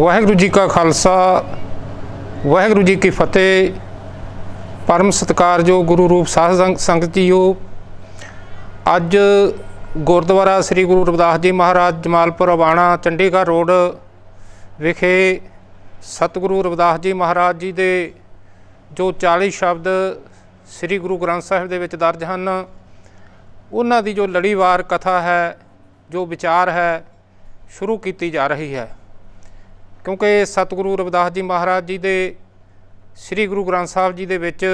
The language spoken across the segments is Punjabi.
ਵਾਹਿਗੁਰੂ ਜੀ ਕਾ ਖਾਲਸਾ ਵਾਹਿਗੁਰੂ ਜੀ ਕੀ ਫਤਿਹ ਪਰਮ ਸਤਕਾਰ ਜੋ ਗੁਰੂ ਰੂਪ ਸਾਧ ਸੰਗਤ ਜੀਓ ਅੱਜ ਗੁਰਦੁਆਰਾ ਸ੍ਰੀ ਗੁਰੂ ਰਵਿਦਾਸ ਜੀ ਮਹਾਰਾਜ ਜਮਾਲਪੁਰ ਆਵਾਣਾ ਚੰਡੀਗੜ੍ਹ ਰੋਡ ਵਿਖੇ ਸਤਿਗੁਰੂ ਰਵਿਦਾਸ ਜੀ ਮਹਾਰਾਜ ਜੀ ਦੇ ਜੋ 40 ਸ਼ਬਦ ਸ੍ਰੀ ਗੁਰੂ ਗ੍ਰੰਥ ਸਾਹਿਬ ਦੇ ਵਿੱਚ ਦਰਜ ਹਨ ਉਹਨਾਂ ਦੀ ਜੋ ਲੜੀਵਾਰ ਕਥਾ ਹੈ ਜੋ ਵਿਚਾਰ ਹੈ ਸ਼ੁਰੂ ਕੀਤੀ ਜਾ ਰਹੀ ਹੈ ਕਿਉਂਕਿ ਸਤਿਗੁਰੂ ਰਵਿਦਾਸ ਜੀ ਮਹਾਰਾਜ ਜੀ ਦੇ ਸ੍ਰੀ ਗੁਰੂ ਗ੍ਰੰਥ ਸਾਹਿਬ ਜੀ ਦੇ ਵਿੱਚ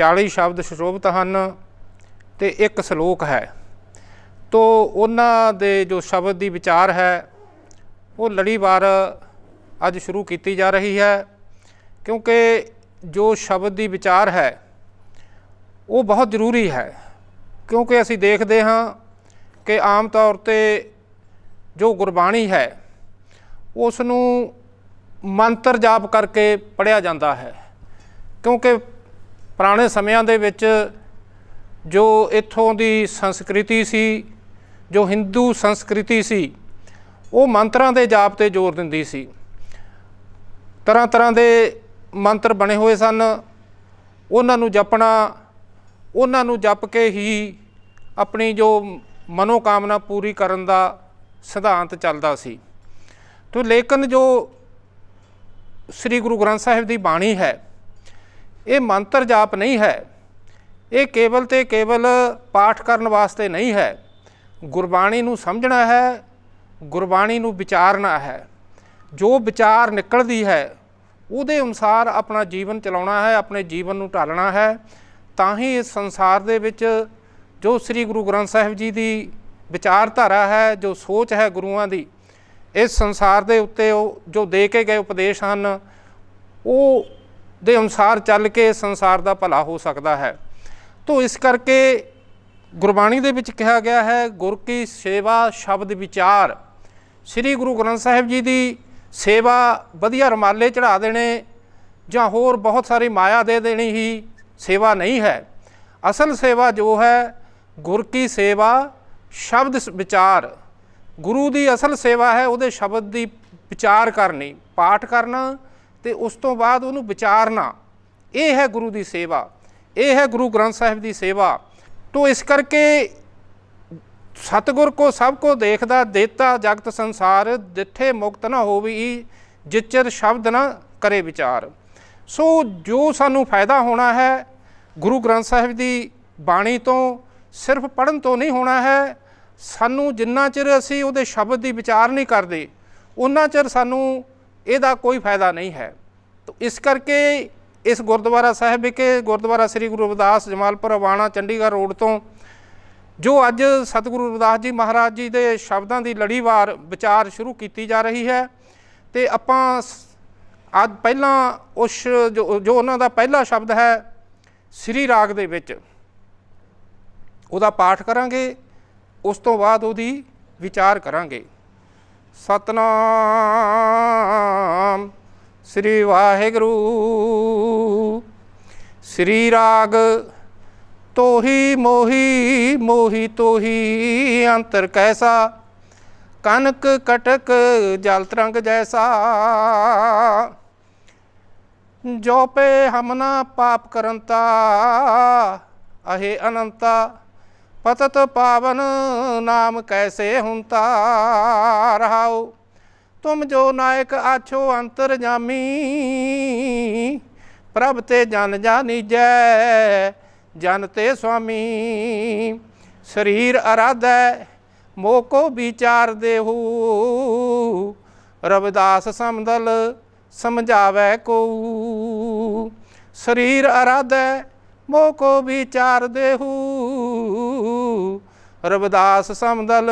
40 ਸ਼ਬਦ ਸ਼ੋਭਤ ਹਨ ਤੇ ਇੱਕ ਸ਼ਲੋਕ ਹੈ ਤੋ ਉਹਨਾਂ ਦੇ ਜੋ ਸ਼ਬਦ ਦੀ ਵਿਚਾਰ ਹੈ ਉਹ ਲੜੀਵਾਰ ਅੱਜ ਸ਼ੁਰੂ ਕੀਤੀ ਜਾ ਰਹੀ ਹੈ ਕਿਉਂਕਿ ਜੋ ਸ਼ਬਦ ਦੀ ਵਿਚਾਰ ਹੈ ਉਹ ਬਹੁਤ ਜ਼ਰੂਰੀ ਹੈ ਕਿਉਂਕਿ ਅਸੀਂ ਦੇਖਦੇ ਹਾਂ ਕਿ ਆਮ ਤੌਰ ਤੇ ਜੋ ਗੁਰਬਾਣੀ ਹੈ ਉਸ ਨੂੰ ਮੰਤਰ ਜਾਪ ਕਰਕੇ ਪੜਿਆ ਜਾਂਦਾ ਹੈ ਕਿਉਂਕਿ ਪੁਰਾਣੇ ਸਮਿਆਂ ਦੇ ਵਿੱਚ ਜੋ ਇੱਥੋਂ ਦੀ ਸੰਸਕ੍ਰਿਤੀ ਸੀ ਜੋ Hindu ਸੰਸਕ੍ਰਿਤੀ ਸੀ ਉਹ ਮੰਤਰਾਂ ਦੇ ਜਾਪ ਤੇ ਜ਼ੋਰ ਦਿੰਦੀ ਸੀ ਤਰ੍ਹਾਂ ਤਰ੍ਹਾਂ ਦੇ ਮੰਤਰ ਬਣੇ ਹੋਏ ਸਨ ਉਹਨਾਂ ਨੂੰ ਜਪਣਾ ਉਹਨਾਂ ਨੂੰ ਜਪ ਕੇ ਹੀ ਆਪਣੀ ਜੋ ਮਨੋਕਾਮਨਾ ਪੂਰੀ ਕਰਨ ਦਾ ਸਿਧਾਂਤ ਚੱਲਦਾ ਸੀ ਤੋ ਲੇਕਿਨ ਜੋ ਸ੍ਰੀ ਗੁਰੂ ਗ੍ਰੰਥ ਸਾਹਿਬ ਦੀ ਬਾਣੀ ਹੈ ਇਹ ਮੰਤਰ ਜਾਪ ਨਹੀਂ ਹੈ ਇਹ ਕੇਵਲ ਤੇ ਕੇਵਲ ਪਾਠ ਕਰਨ ਵਾਸਤੇ ਨਹੀਂ ਹੈ ਗੁਰਬਾਣੀ ਨੂੰ ਸਮਝਣਾ ਹੈ ਗੁਰਬਾਣੀ ਨੂੰ ਵਿਚਾਰਨਾ ਹੈ ਜੋ ਵਿਚਾਰ ਨਿਕਲਦੀ ਹੈ ਉਹਦੇ ਅਨੁਸਾਰ ਆਪਣਾ ਜੀਵਨ ਚਲਾਉਣਾ ਹੈ ਆਪਣੇ ਜੀਵਨ ਨੂੰ ਢਾਲਣਾ ਹੈ ਤਾਂ ਹੀ ਇਸ ਸੰਸਾਰ ਦੇ ਵਿੱਚ ਜੋ ਸ੍ਰੀ ਗੁਰੂ ਗ੍ਰੰਥ ਸਾਹਿਬ ਜੀ ਦੀ ਵਿਚਾਰਧਾਰਾ ਹੈ ਜੋ ਸੋਚ ਹੈ ਗੁਰੂਆਂ ਦੀ ਇਸ ਸੰਸਾਰ ਦੇ ਉੱਤੇ ਉਹ ਜੋ ਦੇ ਕੇ ਗਏ ਉਪਦੇਸ਼ ਹਨ ਉਹ ਦੇ ਅਨੁਸਾਰ ਚੱਲ ਕੇ ਸੰਸਾਰ ਦਾ ਭਲਾ ਹੋ ਸਕਦਾ ਹੈ ਤੋਂ ਇਸ ਕਰਕੇ ਗੁਰਬਾਣੀ ਦੇ ਵਿੱਚ ਕਿਹਾ ਗਿਆ ਹੈ ਗੁਰ ਕੀ ਸੇਵਾ ਸ਼ਬਦ ਵਿਚਾਰ ਸ੍ਰੀ ਗੁਰੂ ਗ੍ਰੰਥ ਸਾਹਿਬ ਜੀ ਦੀ ਸੇਵਾ ਵਧੀਆ ਰਮਾਲੇ ਚੜਾ ਦੇਣੇ ਜਾਂ ਹੋਰ ਬਹੁਤ ਸਾਰੀ ਮਾਇਆ ਦੇ ਦੇਣੀ ਹੀ ਸੇਵਾ ਨਹੀਂ ਹੈ ਅਸਲ ਸੇਵਾ ਜੋ ਹੈ ਗੁਰ ਕੀ ਸੇਵਾ ਸ਼ਬਦ ਵਿਚਾਰ ਗੁਰੂ ਦੀ ਅਸਲ ਸੇਵਾ ਹੈ ਉਹਦੇ ਸ਼ਬਦ ਦੀ ਵਿਚਾਰ ਕਰਨੀ ਪਾਠ ਕਰਨਾ ਤੇ ਉਸ ਤੋਂ ਬਾਅਦ ਉਹਨੂੰ ਵਿਚਾਰਨਾ ਇਹ ਹੈ ਗੁਰੂ ਦੀ ਸੇਵਾ ਇਹ ਹੈ ਗੁਰੂ ਗ੍ਰੰਥ ਸਾਹਿਬ ਦੀ ਸੇਵਾ ਤੋਂ ਇਸ ਕਰਕੇ ਸਤਗੁਰ ਕੋ ਸਭ ਕੋ ਦੇਖਦਾ ਦੇਤਾ ਜਗਤ ਸੰਸਾਰ ਜਿੱਥੇ ਮੁਕਤ ਨਾ ਹੋਵੀ ਜਿਚਰ ਸ਼ਬਦ ਨਾ ਕਰੇ ਵਿਚਾਰ ਸੋ ਜੋ ਸਾਨੂੰ ਫਾਇਦਾ ਹੋਣਾ ਹੈ ਗੁਰੂ ਗ੍ਰੰਥ ਸਾਹਿਬ ਦੀ ਬਾਣੀ ਤੋਂ ਸਿਰਫ ਪੜਨ ਤੋਂ ਨਹੀਂ ਹੋਣਾ ਹੈ ਸਾਨੂੰ ਜਿੰਨਾ ਚਿਰ ਅਸੀਂ ਉਹਦੇ ਸ਼ਬਦ ਦੀ ਵਿਚਾਰ ਨਹੀਂ ਕਰਦੇ ਉਹਨਾਂ ਚਿਰ ਸਾਨੂੰ ਇਹਦਾ ਕੋਈ ਫਾਇਦਾ ਨਹੀਂ ਹੈ ਤਾਂ ਇਸ ਕਰਕੇ ਇਸ ਗੁਰਦੁਆਰਾ ਸਾਹਿਬ ਵਿਖੇ ਗੁਰਦੁਆਰਾ ਸ੍ਰੀ ਗੁਰੂ ਰਵਿਦਾਸ ਜਮਾਲਪੁਰ ਆਵਾਣਾ ਚੰਡੀਗੜ੍ਹ ਰੋਡ ਤੋਂ ਜੋ ਅੱਜ ਸਤਿਗੁਰੂ ਰਵਿਦਾਸ ਜੀ ਮਹਾਰਾਜ ਜੀ ਦੇ ਸ਼ਬਦਾਂ ਦੀ ਲੜੀਵਾਰ ਵਿਚਾਰ ਸ਼ੁਰੂ ਕੀਤੀ ਜਾ ਰਹੀ ਹੈ ਤੇ ਆਪਾਂ ਅੱਜ ਪਹਿਲਾਂ ਉਸ ਜੋ ਉਹਨਾਂ ਦਾ ਪਹਿਲਾ ਸ਼ਬਦ ਹੈ ਸ੍ਰੀ ਰਾਗ ਦੇ ਵਿੱਚ ਉਹਦਾ ਪਾਠ ਕਰਾਂਗੇ ਉਸ ਤੋਂ ਬਾਅਦ ਉਹਦੀ ਵਿਚਾਰ ਕਰਾਂਗੇ ਸਤਨਾਮ ਸ੍ਰੀ ਵਾਹਿਗੁਰੂ ਸ੍ਰੀ ਰਾਗ ਤੋਹੀ ਮੋਹੀ ਮੋਹੀ ਤੋਹੀ ਅੰਤਰ ਕੈਸਾ ਕਨਕ ਕਟਕ ਜਲ ਤਰੰਗ ਜੈਸਾ ਜੋ ਪੇ ਹਮਨਾ ਪਾਪ ਕਰੰਤਾ ਅਹੇ ਅਨੰਤਾ ਪਤਤ ਪਾਵਨ ਨਾਮ ਕੈਸੇ ਹੁੰਤਾ ਰਹਾਉ ਤੁਮ ਜੋ ਨਾਇਕ ਆਛੋ ਅੰਤਰਜਾਮੀ ਪ੍ਰਭ ਤੇ ਜਨ ਜਾਨੀ ਜੈ ਜਨ ਤੇ ਸੁਆਮੀ ਸਰੀਰ ਅਰਾਧੈ ਮੋਹ ਕੋ ਵਿਚਾਰ ਦੇਹੂ ਰਵਿਦਾਸ ਸਮਦਲ ਸਮਝਾਵੇ ਕੋ ਸਰੀਰ ਅਰਾਧੈ ਮੋਕੋ ਵਿਚਾਰ ਦੇਹੂ ਰਬਦਾਸ ਸਮਦਲ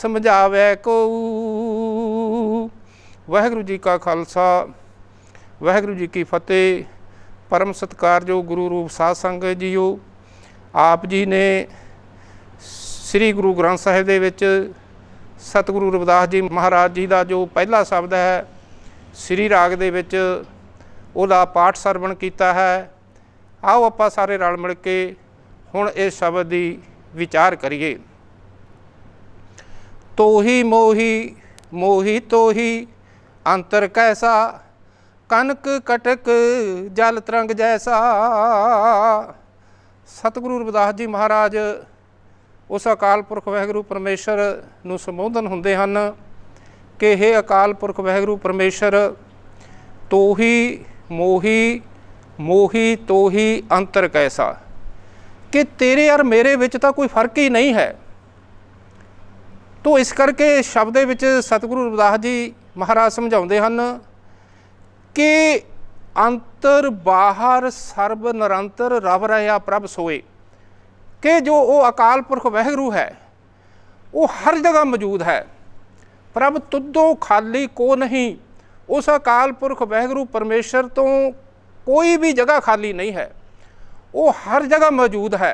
ਸਮਝਾਵੇ ਕੋ ਵਾਹਿਗੁਰੂ ਜੀ ਕਾ ਖਾਲਸਾ ਵਾਹਿਗੁਰੂ ਜੀ ਕੀ ਫਤਿਹ ਪਰਮ ਸਤਕਾਰਯੋਗ ਗੁਰੂ ਰੂਪ ਸਾਧ ਸੰਗਤ ਜੀਓ ਆਪ ਜੀ ਨੇ ਸ੍ਰੀ ਗੁਰੂ ਗ੍ਰੰਥ ਸਾਹਿਬ ਦੇ ਵਿੱਚ ਸਤਿਗੁਰੂ ਰਵਿਦਾਸ ਜੀ ਮਹਾਰਾਜ ਜੀ ਦਾ ਜੋ ਪਹਿਲਾ ਸ਼ਬਦ ਹੈ ਸ੍ਰੀ ਰਾਗ ਦੇ ਵਿੱਚ ਉਹਦਾ ਪਾਠ ਸਰਵਣ ਕੀਤਾ ਹੈ ਆਓ ਆਪਾਂ ਸਾਰੇ ਰਲ ਮਿਲ ਕੇ ਹੁਣ ਇਸ ਸ਼ਬਦ ਦੀ ਵਿਚਾਰ ਕਰੀਏ ਤੋਹੀ ਮੋਹੀ ਮੋਹੀ ਤੋਹੀ ਅੰਤਰ ਕੈਸਾ ਕਨਕ ਕਟਕ ਜਲ ਤਰੰਗ ਜੈਸਾ ਸਤਿਗੁਰੂ ਰਵਿਦਾਸ ਜੀ ਮਹਾਰਾਜ ਉਸ ਅਕਾਲ ਪੁਰਖ ਵਹਿਗੁਰੂ ਪਰਮੇਸ਼ਰ ਨੂੰ ਸੰਬੋਧਨ ਹੁੰਦੇ ਹਨ ਕਿ हे ਅਕਾਲ ਪੁਰਖ ਵਹਿਗੁਰੂ ਪਰਮੇਸ਼ਰ ਤੋਹੀ ਮੋਹੀ ਮੋਹੀ ਤੋਹੀ ਅੰਤਰ ਕੈਸਾ ਕਿ ਤੇਰੇ ਔਰ ਮੇਰੇ ਵਿੱਚ ਤਾਂ ਕੋਈ ਫਰਕ ਹੀ ਨਹੀਂ ਹੈ ਤੋ ਇਸ ਕਰਕੇ ਸ਼ਬਦ ਦੇ ਵਿੱਚ ਸਤਿਗੁਰੂ ਰਵਿਦਾਸ ਜੀ ਮਹਾਰਾਜ ਸਮਝਾਉਂਦੇ ਹਨ ਕਿ ਅੰਤਰ ਬਾਹਰ ਸਰਬ ਨਿਰੰਤਰ ਰਵ ਰਹਾ ਪ੍ਰਭ ਸੋਏ ਕਿ ਜੋ ਉਹ ਅਕਾਲ ਪੁਰਖ ਵਹਿਗੁਰੂ ਹੈ ਉਹ ਹਰ ਜਗ੍ਹਾ ਮੌਜੂਦ ਹੈ ਪ੍ਰਭ ਤੁਦੋਂ ਖਾਲੀ ਕੋ ਨਹੀਂ ਉਸ ਅਕਾਲ ਪੁਰਖ ਵਹਿਗੁਰੂ ਪਰਮੇਸ਼ਰ ਤੋਂ ਕੋਈ ਵੀ ਜਗ੍ਹਾ ਖਾਲੀ ਨਹੀਂ ਹੈ ਉਹ ਹਰ ਜਗ੍ਹਾ ਮੌਜੂਦ ਹੈ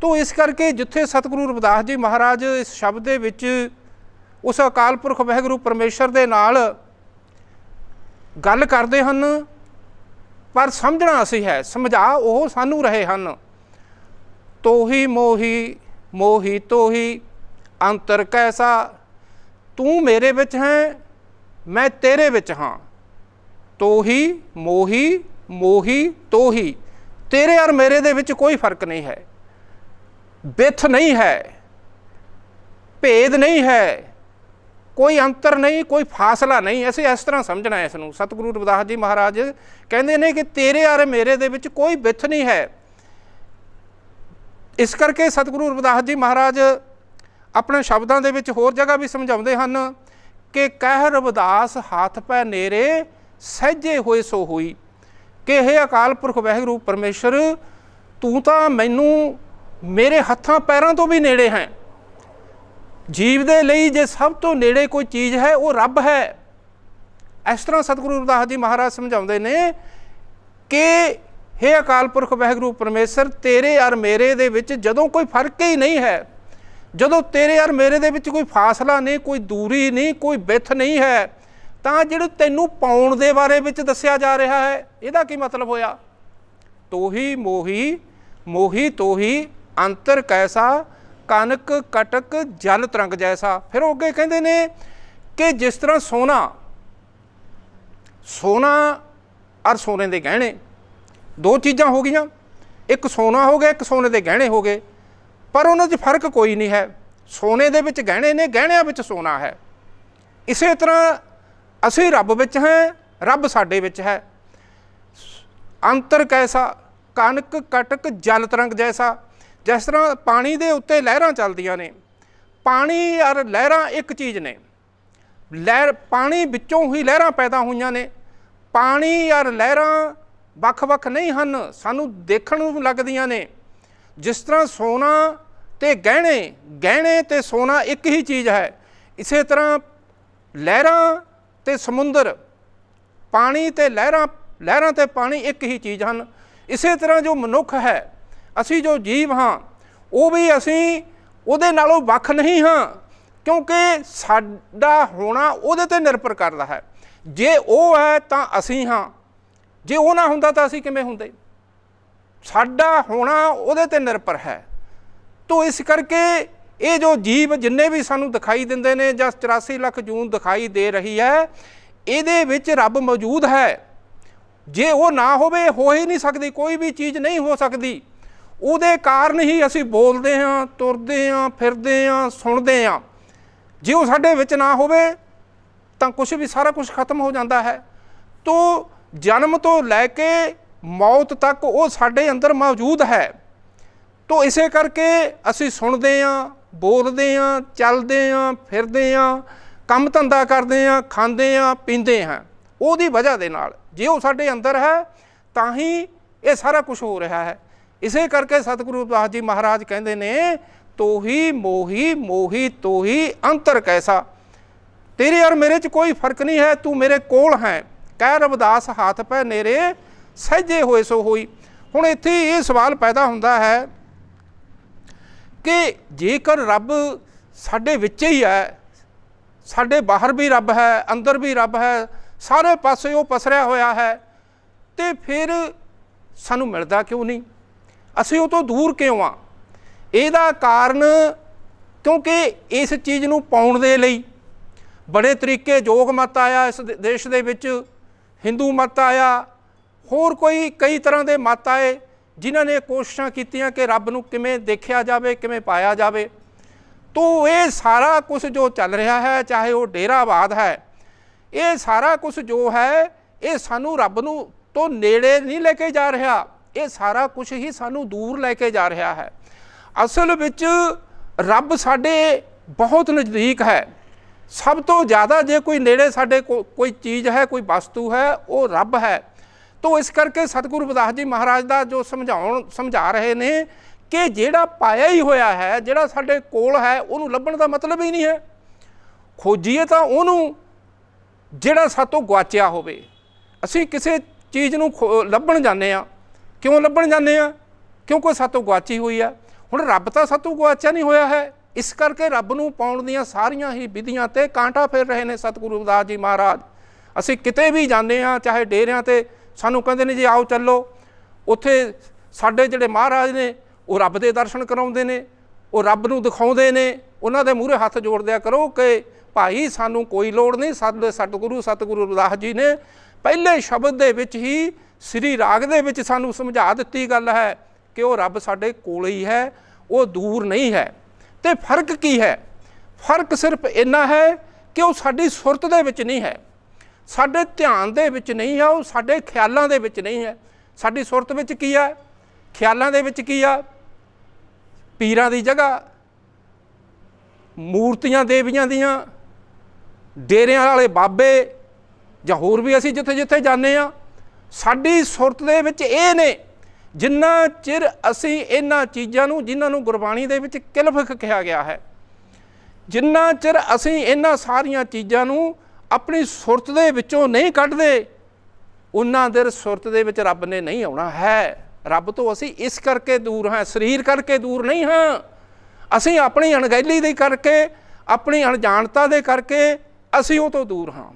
ਤੋਂ ਇਸ ਕਰਕੇ ਜਿੱਥੇ ਸਤਿਗੁਰੂ ਰਵਿਦਾਸ ਜੀ ਮਹਾਰਾਜ ਇਸ ਸ਼ਬਦ ਦੇ ਵਿੱਚ ਉਸ ਅਕਾਲ ਪੁਰਖ ਵਹਿਗੁਰੂ ਪਰਮੇਸ਼ਰ ਦੇ ਨਾਲ ਗੱਲ ਕਰਦੇ ਹਨ ਪਰ ਸਮਝਣਾ ਅਸੀਂ ਹੈ ਸਮਝਾ ਉਹ ਸਾਨੂੰ ਰਹੇ ਹਨ ਤੋਹੀ ਮੋਹੀ ਮੋਹੀ ਤੋਹੀ ਅੰਤਰ ਕੈਸਾ ਤੂੰ ਮੇਰੇ ਵਿੱਚ ਹੈ ਮੈਂ ਤੇਰੇ ਵਿੱਚ ਹਾਂ ਤੋਹੀ ਮੋਹੀ ਮੋਹੀ ਤੋਹੀ ਤੇਰੇ ਔਰ ਮੇਰੇ ਦੇ ਵਿੱਚ ਕੋਈ ਫਰਕ ਨਹੀਂ ਹੈ ਬਿਥ ਨਹੀਂ ਹੈ ਭੇਦ ਨਹੀਂ ਹੈ ਕੋਈ ਅੰਤਰ ਨਹੀਂ ਕੋਈ ਫਾਸਲਾ ਨਹੀਂ ਅਸੀਂ ਇਸ ਤਰ੍ਹਾਂ ਸਮਝਣਾ ਇਸ ਨੂੰ ਸਤਿਗੁਰੂ ਰਵਿਦਾਸ ਜੀ ਮਹਾਰਾਜ ਕਹਿੰਦੇ ਨੇ ਕਿ ਤੇਰੇ ਔਰ ਮੇਰੇ ਦੇ ਵਿੱਚ ਕੋਈ ਬਿਥ ਨਹੀਂ ਹੈ ਇਸ ਕਰਕੇ ਸਤਿਗੁਰੂ ਰਵਿਦਾਸ ਜੀ ਮਹਾਰਾਜ ਆਪਣੇ ਸ਼ਬਦਾਂ ਦੇ ਵਿੱਚ ਹੋਰ ਜਗ੍ਹਾ ਵੀ ਸਮਝਾਉਂਦੇ ਹਨ ਕਿ ਕਹਿ ਰਵਿਦਾਸ ਹੱਥ ਪੈ ਨੇਰੇ ਸਹਿਜੇ ਹੋਏ ਸੋ ਹੋਈ ਕਿ ਇਹ ਅਕਾਲ ਪੁਰਖ ਵਹਿਗੁਰੂ ਪਰਮੇਸ਼ਰ ਤੂੰ ਤਾਂ ਮੈਨੂੰ ਮੇਰੇ ਹੱਥਾਂ ਪੈਰਾਂ ਤੋਂ ਵੀ ਨੇੜੇ ਹੈ ਜੀਵ ਦੇ ਲਈ ਜੇ ਸਭ ਤੋਂ ਨੇੜੇ ਕੋਈ ਚੀਜ਼ ਹੈ ਉਹ ਰੱਬ ਹੈ ਇਸ ਤਰ੍ਹਾਂ ਸਤਿਗੁਰੂ ਰਵਿਦਾਸ ਜੀ ਮਹਾਰਾਜ ਸਮਝਾਉਂਦੇ ਨੇ ਕਿ हे ਅਕਾਲ ਪੁਰਖ ਵਹਿਗੁਰੂ ਪਰਮੇਸ਼ਰ ਤੇਰੇ আর ਮੇਰੇ ਦੇ ਵਿੱਚ ਜਦੋਂ ਕੋਈ ਫਰਕ ਹੀ ਨਹੀਂ ਹੈ ਜਦੋਂ ਤੇਰੇ আর ਮੇਰੇ ਦੇ ਵਿੱਚ ਕੋਈ ਫਾਸਲਾ ਨਹੀਂ ਕੋਈ ਦੂਰੀ ਨਹੀਂ ਕੋਈ ਵਿਥ ਨਹੀਂ ਹੈ ਤਾਂ ਜਿਹੜੇ ਤੈਨੂੰ ਪਾਉਣ ਦੇ ਬਾਰੇ ਵਿੱਚ ਦੱਸਿਆ ਜਾ ਰਿਹਾ ਹੈ ਇਹਦਾ ਕੀ ਮਤਲਬ ਹੋਇਆ ਤੋਹੀ ਮੋਹੀ ਮੋਹੀ ਤੋਹੀ ਅੰਤਰ ਕੈਸਾ ਕਨਕ ਕਟਕ ਜਲ ਤਰੰਗ ਜੈਸਾ ਫਿਰ ਉਹ ਅੱਗੇ ਕਹਿੰਦੇ ਨੇ ਕਿ ਜਿਸ ਤਰ੍ਹਾਂ ਸੋਨਾ ਸੋਨਾ ਅਰ ਸੋਨੇ ਦੇ ਗਹਿਣੇ ਦੋ ਚੀਜ਼ਾਂ ਹੋ ਗਈਆਂ ਇੱਕ ਸੋਨਾ ਹੋ ਗਿਆ ਇੱਕ ਸੋਨੇ ਦੇ ਗਹਿਣੇ ਹੋ ਗਏ ਪਰ ਉਹਨਾਂ 'ਚ ਫਰਕ ਕੋਈ ਨਹੀਂ ਹੈ ਸੋਨੇ ਦੇ ਵਿੱਚ ਗਹਿਣੇ ਨੇ ਗਹਿਣਿਆਂ ਵਿੱਚ ਸੋਨਾ ਹੈ ਇਸੇ ਤਰ੍ਹਾਂ ਅਸੀਂ ਰੱਬ ਵਿੱਚ ਹਾਂ ਰੱਬ ਸਾਡੇ ਵਿੱਚ ਹੈ ਅੰਤਰ ਕੈਸਾ ਕਣਕ ਕਟਕ ਜਲ ਤਰੰਗ ਜੈਸਾ ਜਿਸ ਤਰ੍ਹਾਂ ਪਾਣੀ ਦੇ ਉੱਤੇ ਲਹਿਰਾਂ ਚੱਲਦੀਆਂ ਨੇ ਪਾਣੀ ਔਰ ਲਹਿਰਾਂ ਇੱਕ ਚੀਜ਼ ਨੇ ਲਹਿਰ ਪਾਣੀ ਵਿੱਚੋਂ ਹੀ ਲਹਿਰਾਂ ਪੈਦਾ ਹੋਈਆਂ ਨੇ ਪਾਣੀ ਔਰ ਲਹਿਰਾਂ ਵੱਖ-ਵੱਖ ਨਹੀਂ ਹਨ ਸਾਨੂੰ ਦੇਖਣ ਨੂੰ ਲੱਗਦੀਆਂ ਨੇ ਜਿਸ ਤਰ੍ਹਾਂ ਸੋਨਾ ਤੇ ਗਹਿਣੇ ਗਹਿਣੇ ਤੇ ਸੋਨਾ ਇੱਕ ਹੀ ਚੀਜ਼ ਹੈ ਇਸੇ ਤਰ੍ਹਾਂ ਲਹਿਰਾਂ ਤੇ ਸਮੁੰਦਰ ਪਾਣੀ ਤੇ ਲਹਿਰਾਂ ਲਹਿਰਾਂ ਤੇ ਪਾਣੀ ਇੱਕ ਹੀ ਚੀਜ਼ ਹਨ ਇਸੇ ਤਰ੍ਹਾਂ ਜੋ ਮਨੁੱਖ ਹੈ ਅਸੀਂ ਜੋ ਜੀਵ ਹਾਂ ਉਹ ਵੀ ਅਸੀਂ ਉਹਦੇ ਨਾਲੋਂ ਵੱਖ ਨਹੀਂ ਹਾਂ ਕਿਉਂਕਿ ਸਾਡਾ ਹੋਣਾ ਉਹਦੇ ਤੇ ਨਿਰਭਰ ਕਰਦਾ ਹੈ ਜੇ ਉਹ ਹੈ ਤਾਂ ਅਸੀਂ ਹਾਂ ਜੇ ਉਹ ਨਾ ਹੁੰਦਾ ਤਾਂ ਅਸੀਂ ਕਿਵੇਂ ਹੁੰਦੇ ਸਾਡਾ ਹੋਣਾ ਉਹਦੇ ਤੇ ਨਿਰਭਰ ਹੈ ਤੋਂ ਇਸ ਕਰਕੇ ਇਹ ਜੋ ਜੀਵ ਜਿੰਨੇ ਵੀ ਸਾਨੂੰ ਦਿਖਾਈ ਦਿੰਦੇ ਨੇ ਜਾਂ 84 ਲੱਖ ਜੂਨ ਦਿਖਾਈ ਦੇ ਰਹੀ ਹੈ ਇਹਦੇ ਵਿੱਚ ਰੱਬ ਮੌਜੂਦ ਹੈ ਜੇ ਉਹ ਨਾ ਹੋਵੇ ਹੋ ਹੀ ਨਹੀਂ ਸਕਦੀ ਕੋਈ ਵੀ ਚੀਜ਼ ਨਹੀਂ ਹੋ ਸਕਦੀ ਉਹਦੇ ਕਾਰਨ ਹੀ ਅਸੀਂ ਬੋਲਦੇ ਹਾਂ ਤੁਰਦੇ ਹਾਂ ਫਿਰਦੇ ਹਾਂ ਸੁਣਦੇ ਹਾਂ ਜੇ ਉਹ ਸਾਡੇ ਵਿੱਚ ਨਾ ਹੋਵੇ ਤਾਂ ਕੁਝ ਵੀ ਸਾਰਾ ਕੁਝ ਖਤਮ ਹੋ ਜਾਂਦਾ ਹੈ ਤੋਂ ਜਨਮ ਤੋਂ ਲੈ ਕੇ ਮੌਤ ਤੱਕ ਉਹ ਸਾਡੇ ਅੰਦਰ ਮੌਜੂਦ ਹੈ ਤੋਂ ਇਸੇ ਕਰਕੇ ਅਸੀਂ ਸੁਣਦੇ ਹਾਂ ਬੋਲਦੇ ਆ ਚੱਲਦੇ ਆ ਫਿਰਦੇ ਆ ਕੰਮ ਧੰਦਾ ਕਰਦੇ ਆ ਖਾਂਦੇ ਆ ਪੀਂਦੇ ਆ ਉਹਦੀ ਵਜ੍ਹਾ ਦੇ ਨਾਲ ਜੇ ਉਹ ਸਾਡੇ ਅੰਦਰ ਹੈ ਤਾਂ ਹੀ ਇਹ ਸਾਰਾ ਕੁਝ ਹੋ ਰਿਹਾ ਹੈ ਇਸੇ ਕਰਕੇ ਸਤਿਗੁਰੂ ਦਾਸ ਜੀ ਮਹਾਰਾਜ ਕਹਿੰਦੇ ਨੇ ਤੋਹੀ ਮੋਹੀ ਮੋਹੀ ਤੋਹੀ ਅੰਤਰ ਕੈਸਾ ਤੇਰੇ ਔਰ ਮੇਰੇ 'ਚ ਕੋਈ ਫਰਕ ਨਹੀਂ ਹੈ ਤੂੰ ਮੇਰੇ ਕੋਲ ਹੈ ਕਹਿ ਰਬਦਾਸ ਹੱਥ ਪੈ ਨੇਰੇ ਸਹਜੇ ਹੋਏ ਸੋ ਹੋਈ ਹੁਣ ਇੱਥੇ ਇਹ ਸਵਾਲ ਪੈਦਾ ਹੁੰਦਾ ਹੈ ਕਿ ਜੇਕਰ ਰੱਬ ਸਾਡੇ ਵਿੱਚ ਹੀ ਹੈ ਸਾਡੇ ਬਾਹਰ ਵੀ ਰੱਬ ਹੈ ਅੰਦਰ ਵੀ ਰੱਬ ਹੈ ਸਾਰੇ ਪਾਸੇ ਉਹ ਪਸਰਿਆ ਹੋਇਆ ਹੈ ਤੇ ਫਿਰ ਸਾਨੂੰ ਮਿਲਦਾ ਕਿਉਂ ਨਹੀਂ ਅਸੀਂ ਉਹ ਤੋਂ ਦੂਰ ਕਿਉਂ ਆ ਇਹਦਾ ਕਾਰਨ ਕਿਉਂਕਿ ਇਸ ਚੀਜ਼ ਨੂੰ ਪਾਉਣ ਦੇ ਲਈ ਬੜੇ ਤਰੀਕੇ ਜੋਗ ਮਤ ਆਇਆ ਇਸ ਦੇਸ਼ ਦੇ ਵਿੱਚ ਹਿੰਦੂ ਮਤ ਆਇਆ ਹੋਰ ਕੋਈ ਕਈ ਤਰ੍ਹਾਂ ਦੇ ਮਤ ਆਏ ਜਿਨ੍ਹਾਂ ਨੇ ਕੋਸ਼ਿਸ਼ਾਂ ਕੀਤੀਆਂ ਕਿ ਰੱਬ ਨੂੰ ਕਿਵੇਂ ਦੇਖਿਆ ਜਾਵੇ ਕਿਵੇਂ ਪਾਇਆ ਜਾਵੇ ਤੋ ਇਹ ਸਾਰਾ ਕੁਝ ਜੋ ਚੱਲ ਰਿਹਾ ਹੈ ਚਾਹੇ ਉਹ ਡੇਰਾਵਾਦ ਹੈ ਇਹ ਸਾਰਾ ਕੁਝ ਜੋ ਹੈ ਇਹ ਸਾਨੂੰ ਰੱਬ ਨੂੰ ਤੋਂ ਨੇੜੇ ਨਹੀਂ ਲੈ ਕੇ ਜਾ ਰਿਹਾ ਇਹ ਸਾਰਾ ਕੁਝ ਹੀ ਸਾਨੂੰ ਦੂਰ ਲੈ ਕੇ ਜਾ ਰਿਹਾ ਹੈ ਅਸਲ ਵਿੱਚ ਰੱਬ ਸਾਡੇ ਬਹੁਤ ਨਜ਼ਦੀਕ ਹੈ ਸਭ ਤੋਂ ਜ਼ਿਆਦਾ ਜੇ ਕੋਈ ਨੇੜੇ ਸਾਡੇ ਕੋਈ ਚੀਜ਼ ਹੈ ਕੋਈ ਵਸਤੂ ਹੈ ਉਹ ਰੱਬ ਹੈ ਤੋਂ ਇਸ ਕਰਕੇ ਸਤਿਗੁਰੂ ਬਦਾਸ ਜੀ ਮਹਾਰਾਜ ਦਾ ਜੋ ਸਮਝਾਉਣ ਸਮਝਾ ਰਹੇ ਨੇ ਕਿ ਜਿਹੜਾ ਪਾਇਆ ਹੀ ਹੋਇਆ ਹੈ ਜਿਹੜਾ ਸਾਡੇ ਕੋਲ ਹੈ ਉਹਨੂੰ ਲੱਭਣ ਦਾ ਮਤਲਬ ਹੀ ਨਹੀਂ ਹੈ ਖੋਜੀਏ ਤਾਂ ਉਹਨੂੰ ਜਿਹੜਾ ਸਾਤੋਂ ਗਵਾਚਿਆ ਹੋਵੇ ਅਸੀਂ ਕਿਸੇ ਚੀਜ਼ ਨੂੰ ਲੱਭਣ ਜਾਂਦੇ ਆ ਕਿਉਂ ਲੱਭਣ ਜਾਂਦੇ ਆ ਕਿਉਂਕਿ ਸਾਤੋਂ ਗਵਾਚੀ ਹੋਈ ਆ ਹੁਣ ਰੱਬ ਤਾਂ ਸਾਤੋਂ ਗਵਾਚਿਆ ਨਹੀਂ ਹੋਇਆ ਹੈ ਇਸ ਕਰਕੇ ਰੱਬ ਨੂੰ ਪਾਉਣ ਦੀਆਂ ਸਾਰੀਆਂ ਹੀ ਵਿਧੀਆਂ ਤੇ ਕਾਂਟਾ ਫੇਰ ਰਹੇ ਨੇ ਸਤਿਗੁਰੂ ਦਾਸ ਜੀ ਮਹਾਰਾਜ ਅਸੀਂ ਕਿਤੇ ਵੀ ਜਾਂਦੇ ਆ ਚਾਹੇ ਡੇਰਿਆਂ ਤੇ ਸਾਨੂੰ ਕਹਿੰਦੇ ਨੇ ਜੀ ਆਓ ਚੱਲੋ ਉੱਥੇ ਸਾਡੇ ਜਿਹੜੇ ਮਹਾਰਾਜ ਨੇ ਉਹ ਰੱਬ ਦੇ ਦਰਸ਼ਨ ਕਰਾਉਂਦੇ ਨੇ ਉਹ ਰੱਬ ਨੂੰ ਦਿਖਾਉਂਦੇ ਨੇ ਉਹਨਾਂ ਦੇ ਮੂਹਰੇ ਹੱਥ ਜੋੜ ਦਿਆ ਕਰੋ ਕਿ ਭਾਈ ਸਾਨੂੰ ਕੋਈ ਲੋੜ ਨਹੀਂ ਸਾਡੇ ਸਤਿਗੁਰੂ ਸਤਿਗੁਰੂ ਰਵਿਦਾਸ ਜੀ ਨੇ ਪਹਿਲੇ ਸ਼ਬਦ ਦੇ ਵਿੱਚ ਹੀ ਸ੍ਰੀ ਰਾਗ ਦੇ ਵਿੱਚ ਸਾਨੂੰ ਸਮਝਾ ਦਿੱਤੀ ਗੱਲ ਹੈ ਕਿ ਉਹ ਰੱਬ ਸਾਡੇ ਕੋਲ ਹੀ ਹੈ ਉਹ ਦੂਰ ਨਹੀਂ ਹੈ ਤੇ ਫਰਕ ਕੀ ਹੈ ਫਰਕ ਸਿਰਫ ਇੰਨਾ ਹੈ ਕਿ ਉਹ ਸਾਡੀ ਸੁਰਤ ਦੇ ਵਿੱਚ ਨਹੀਂ ਹੈ ਸਾਡੇ ਧਿਆਨ ਦੇ ਵਿੱਚ ਨਹੀਂ ਹੈ ਉਹ ਸਾਡੇ ਖਿਆਲਾਂ ਦੇ ਵਿੱਚ ਨਹੀਂ ਹੈ ਸਾਡੀ ਸੁਰਤ ਵਿੱਚ ਕੀ ਆ ਖਿਆਲਾਂ ਦੇ ਵਿੱਚ ਕੀ ਆ ਪੀਰਾਂ ਦੀ ਜਗ੍ਹਾ ਮੂਰਤੀਆਂ ਦੇਵੀਆਂ ਦੀਆਂ ਡੇਰਿਆਂ ਵਾਲੇ ਬਾਬੇ ਜਾਂ ਹੋਰ ਵੀ ਅਸੀਂ ਜਿੱਥੇ ਜਿੱਥੇ ਜਾਂਦੇ ਆ ਸਾਡੀ ਸੁਰਤ ਦੇ ਵਿੱਚ ਇਹ ਨੇ ਜਿੰਨਾ ਚਿਰ ਅਸੀਂ ਇਹਨਾਂ ਚੀਜ਼ਾਂ ਨੂੰ ਜਿਨ੍ਹਾਂ ਨੂੰ ਗੁਰਬਾਣੀ ਦੇ ਵਿੱਚ ਕਿਲਫਖ ਕਿਹਾ ਗਿਆ ਹੈ ਜਿੰਨਾ ਚਿਰ ਅਸੀਂ ਇਹਨਾਂ ਸਾਰੀਆਂ ਚੀਜ਼ਾਂ ਨੂੰ ਆਪਣੀ ਸੁਰਤ ਦੇ ਵਿੱਚੋਂ ਨਹੀਂ ਕੱਢਦੇ ਉਹਨਾਂ ਦੇ ਸੁਰਤ ਦੇ ਵਿੱਚ ਰੱਬ ਨੇ ਨਹੀਂ ਆਉਣਾ ਹੈ ਰੱਬ ਤੋਂ ਅਸੀਂ ਇਸ ਕਰਕੇ ਦੂਰ ਹਾਂ ਸਰੀਰ ਕਰਕੇ ਦੂਰ ਨਹੀਂ ਹਾਂ ਅਸੀਂ ਆਪਣੀ ਅਣਗਹਿਲੀ ਦੇ ਕਰਕੇ ਆਪਣੀ ਅਣਜਾਣਤਾ ਦੇ ਕਰਕੇ ਅਸੀਂ ਉਹ ਤੋਂ ਦੂਰ ਹਾਂ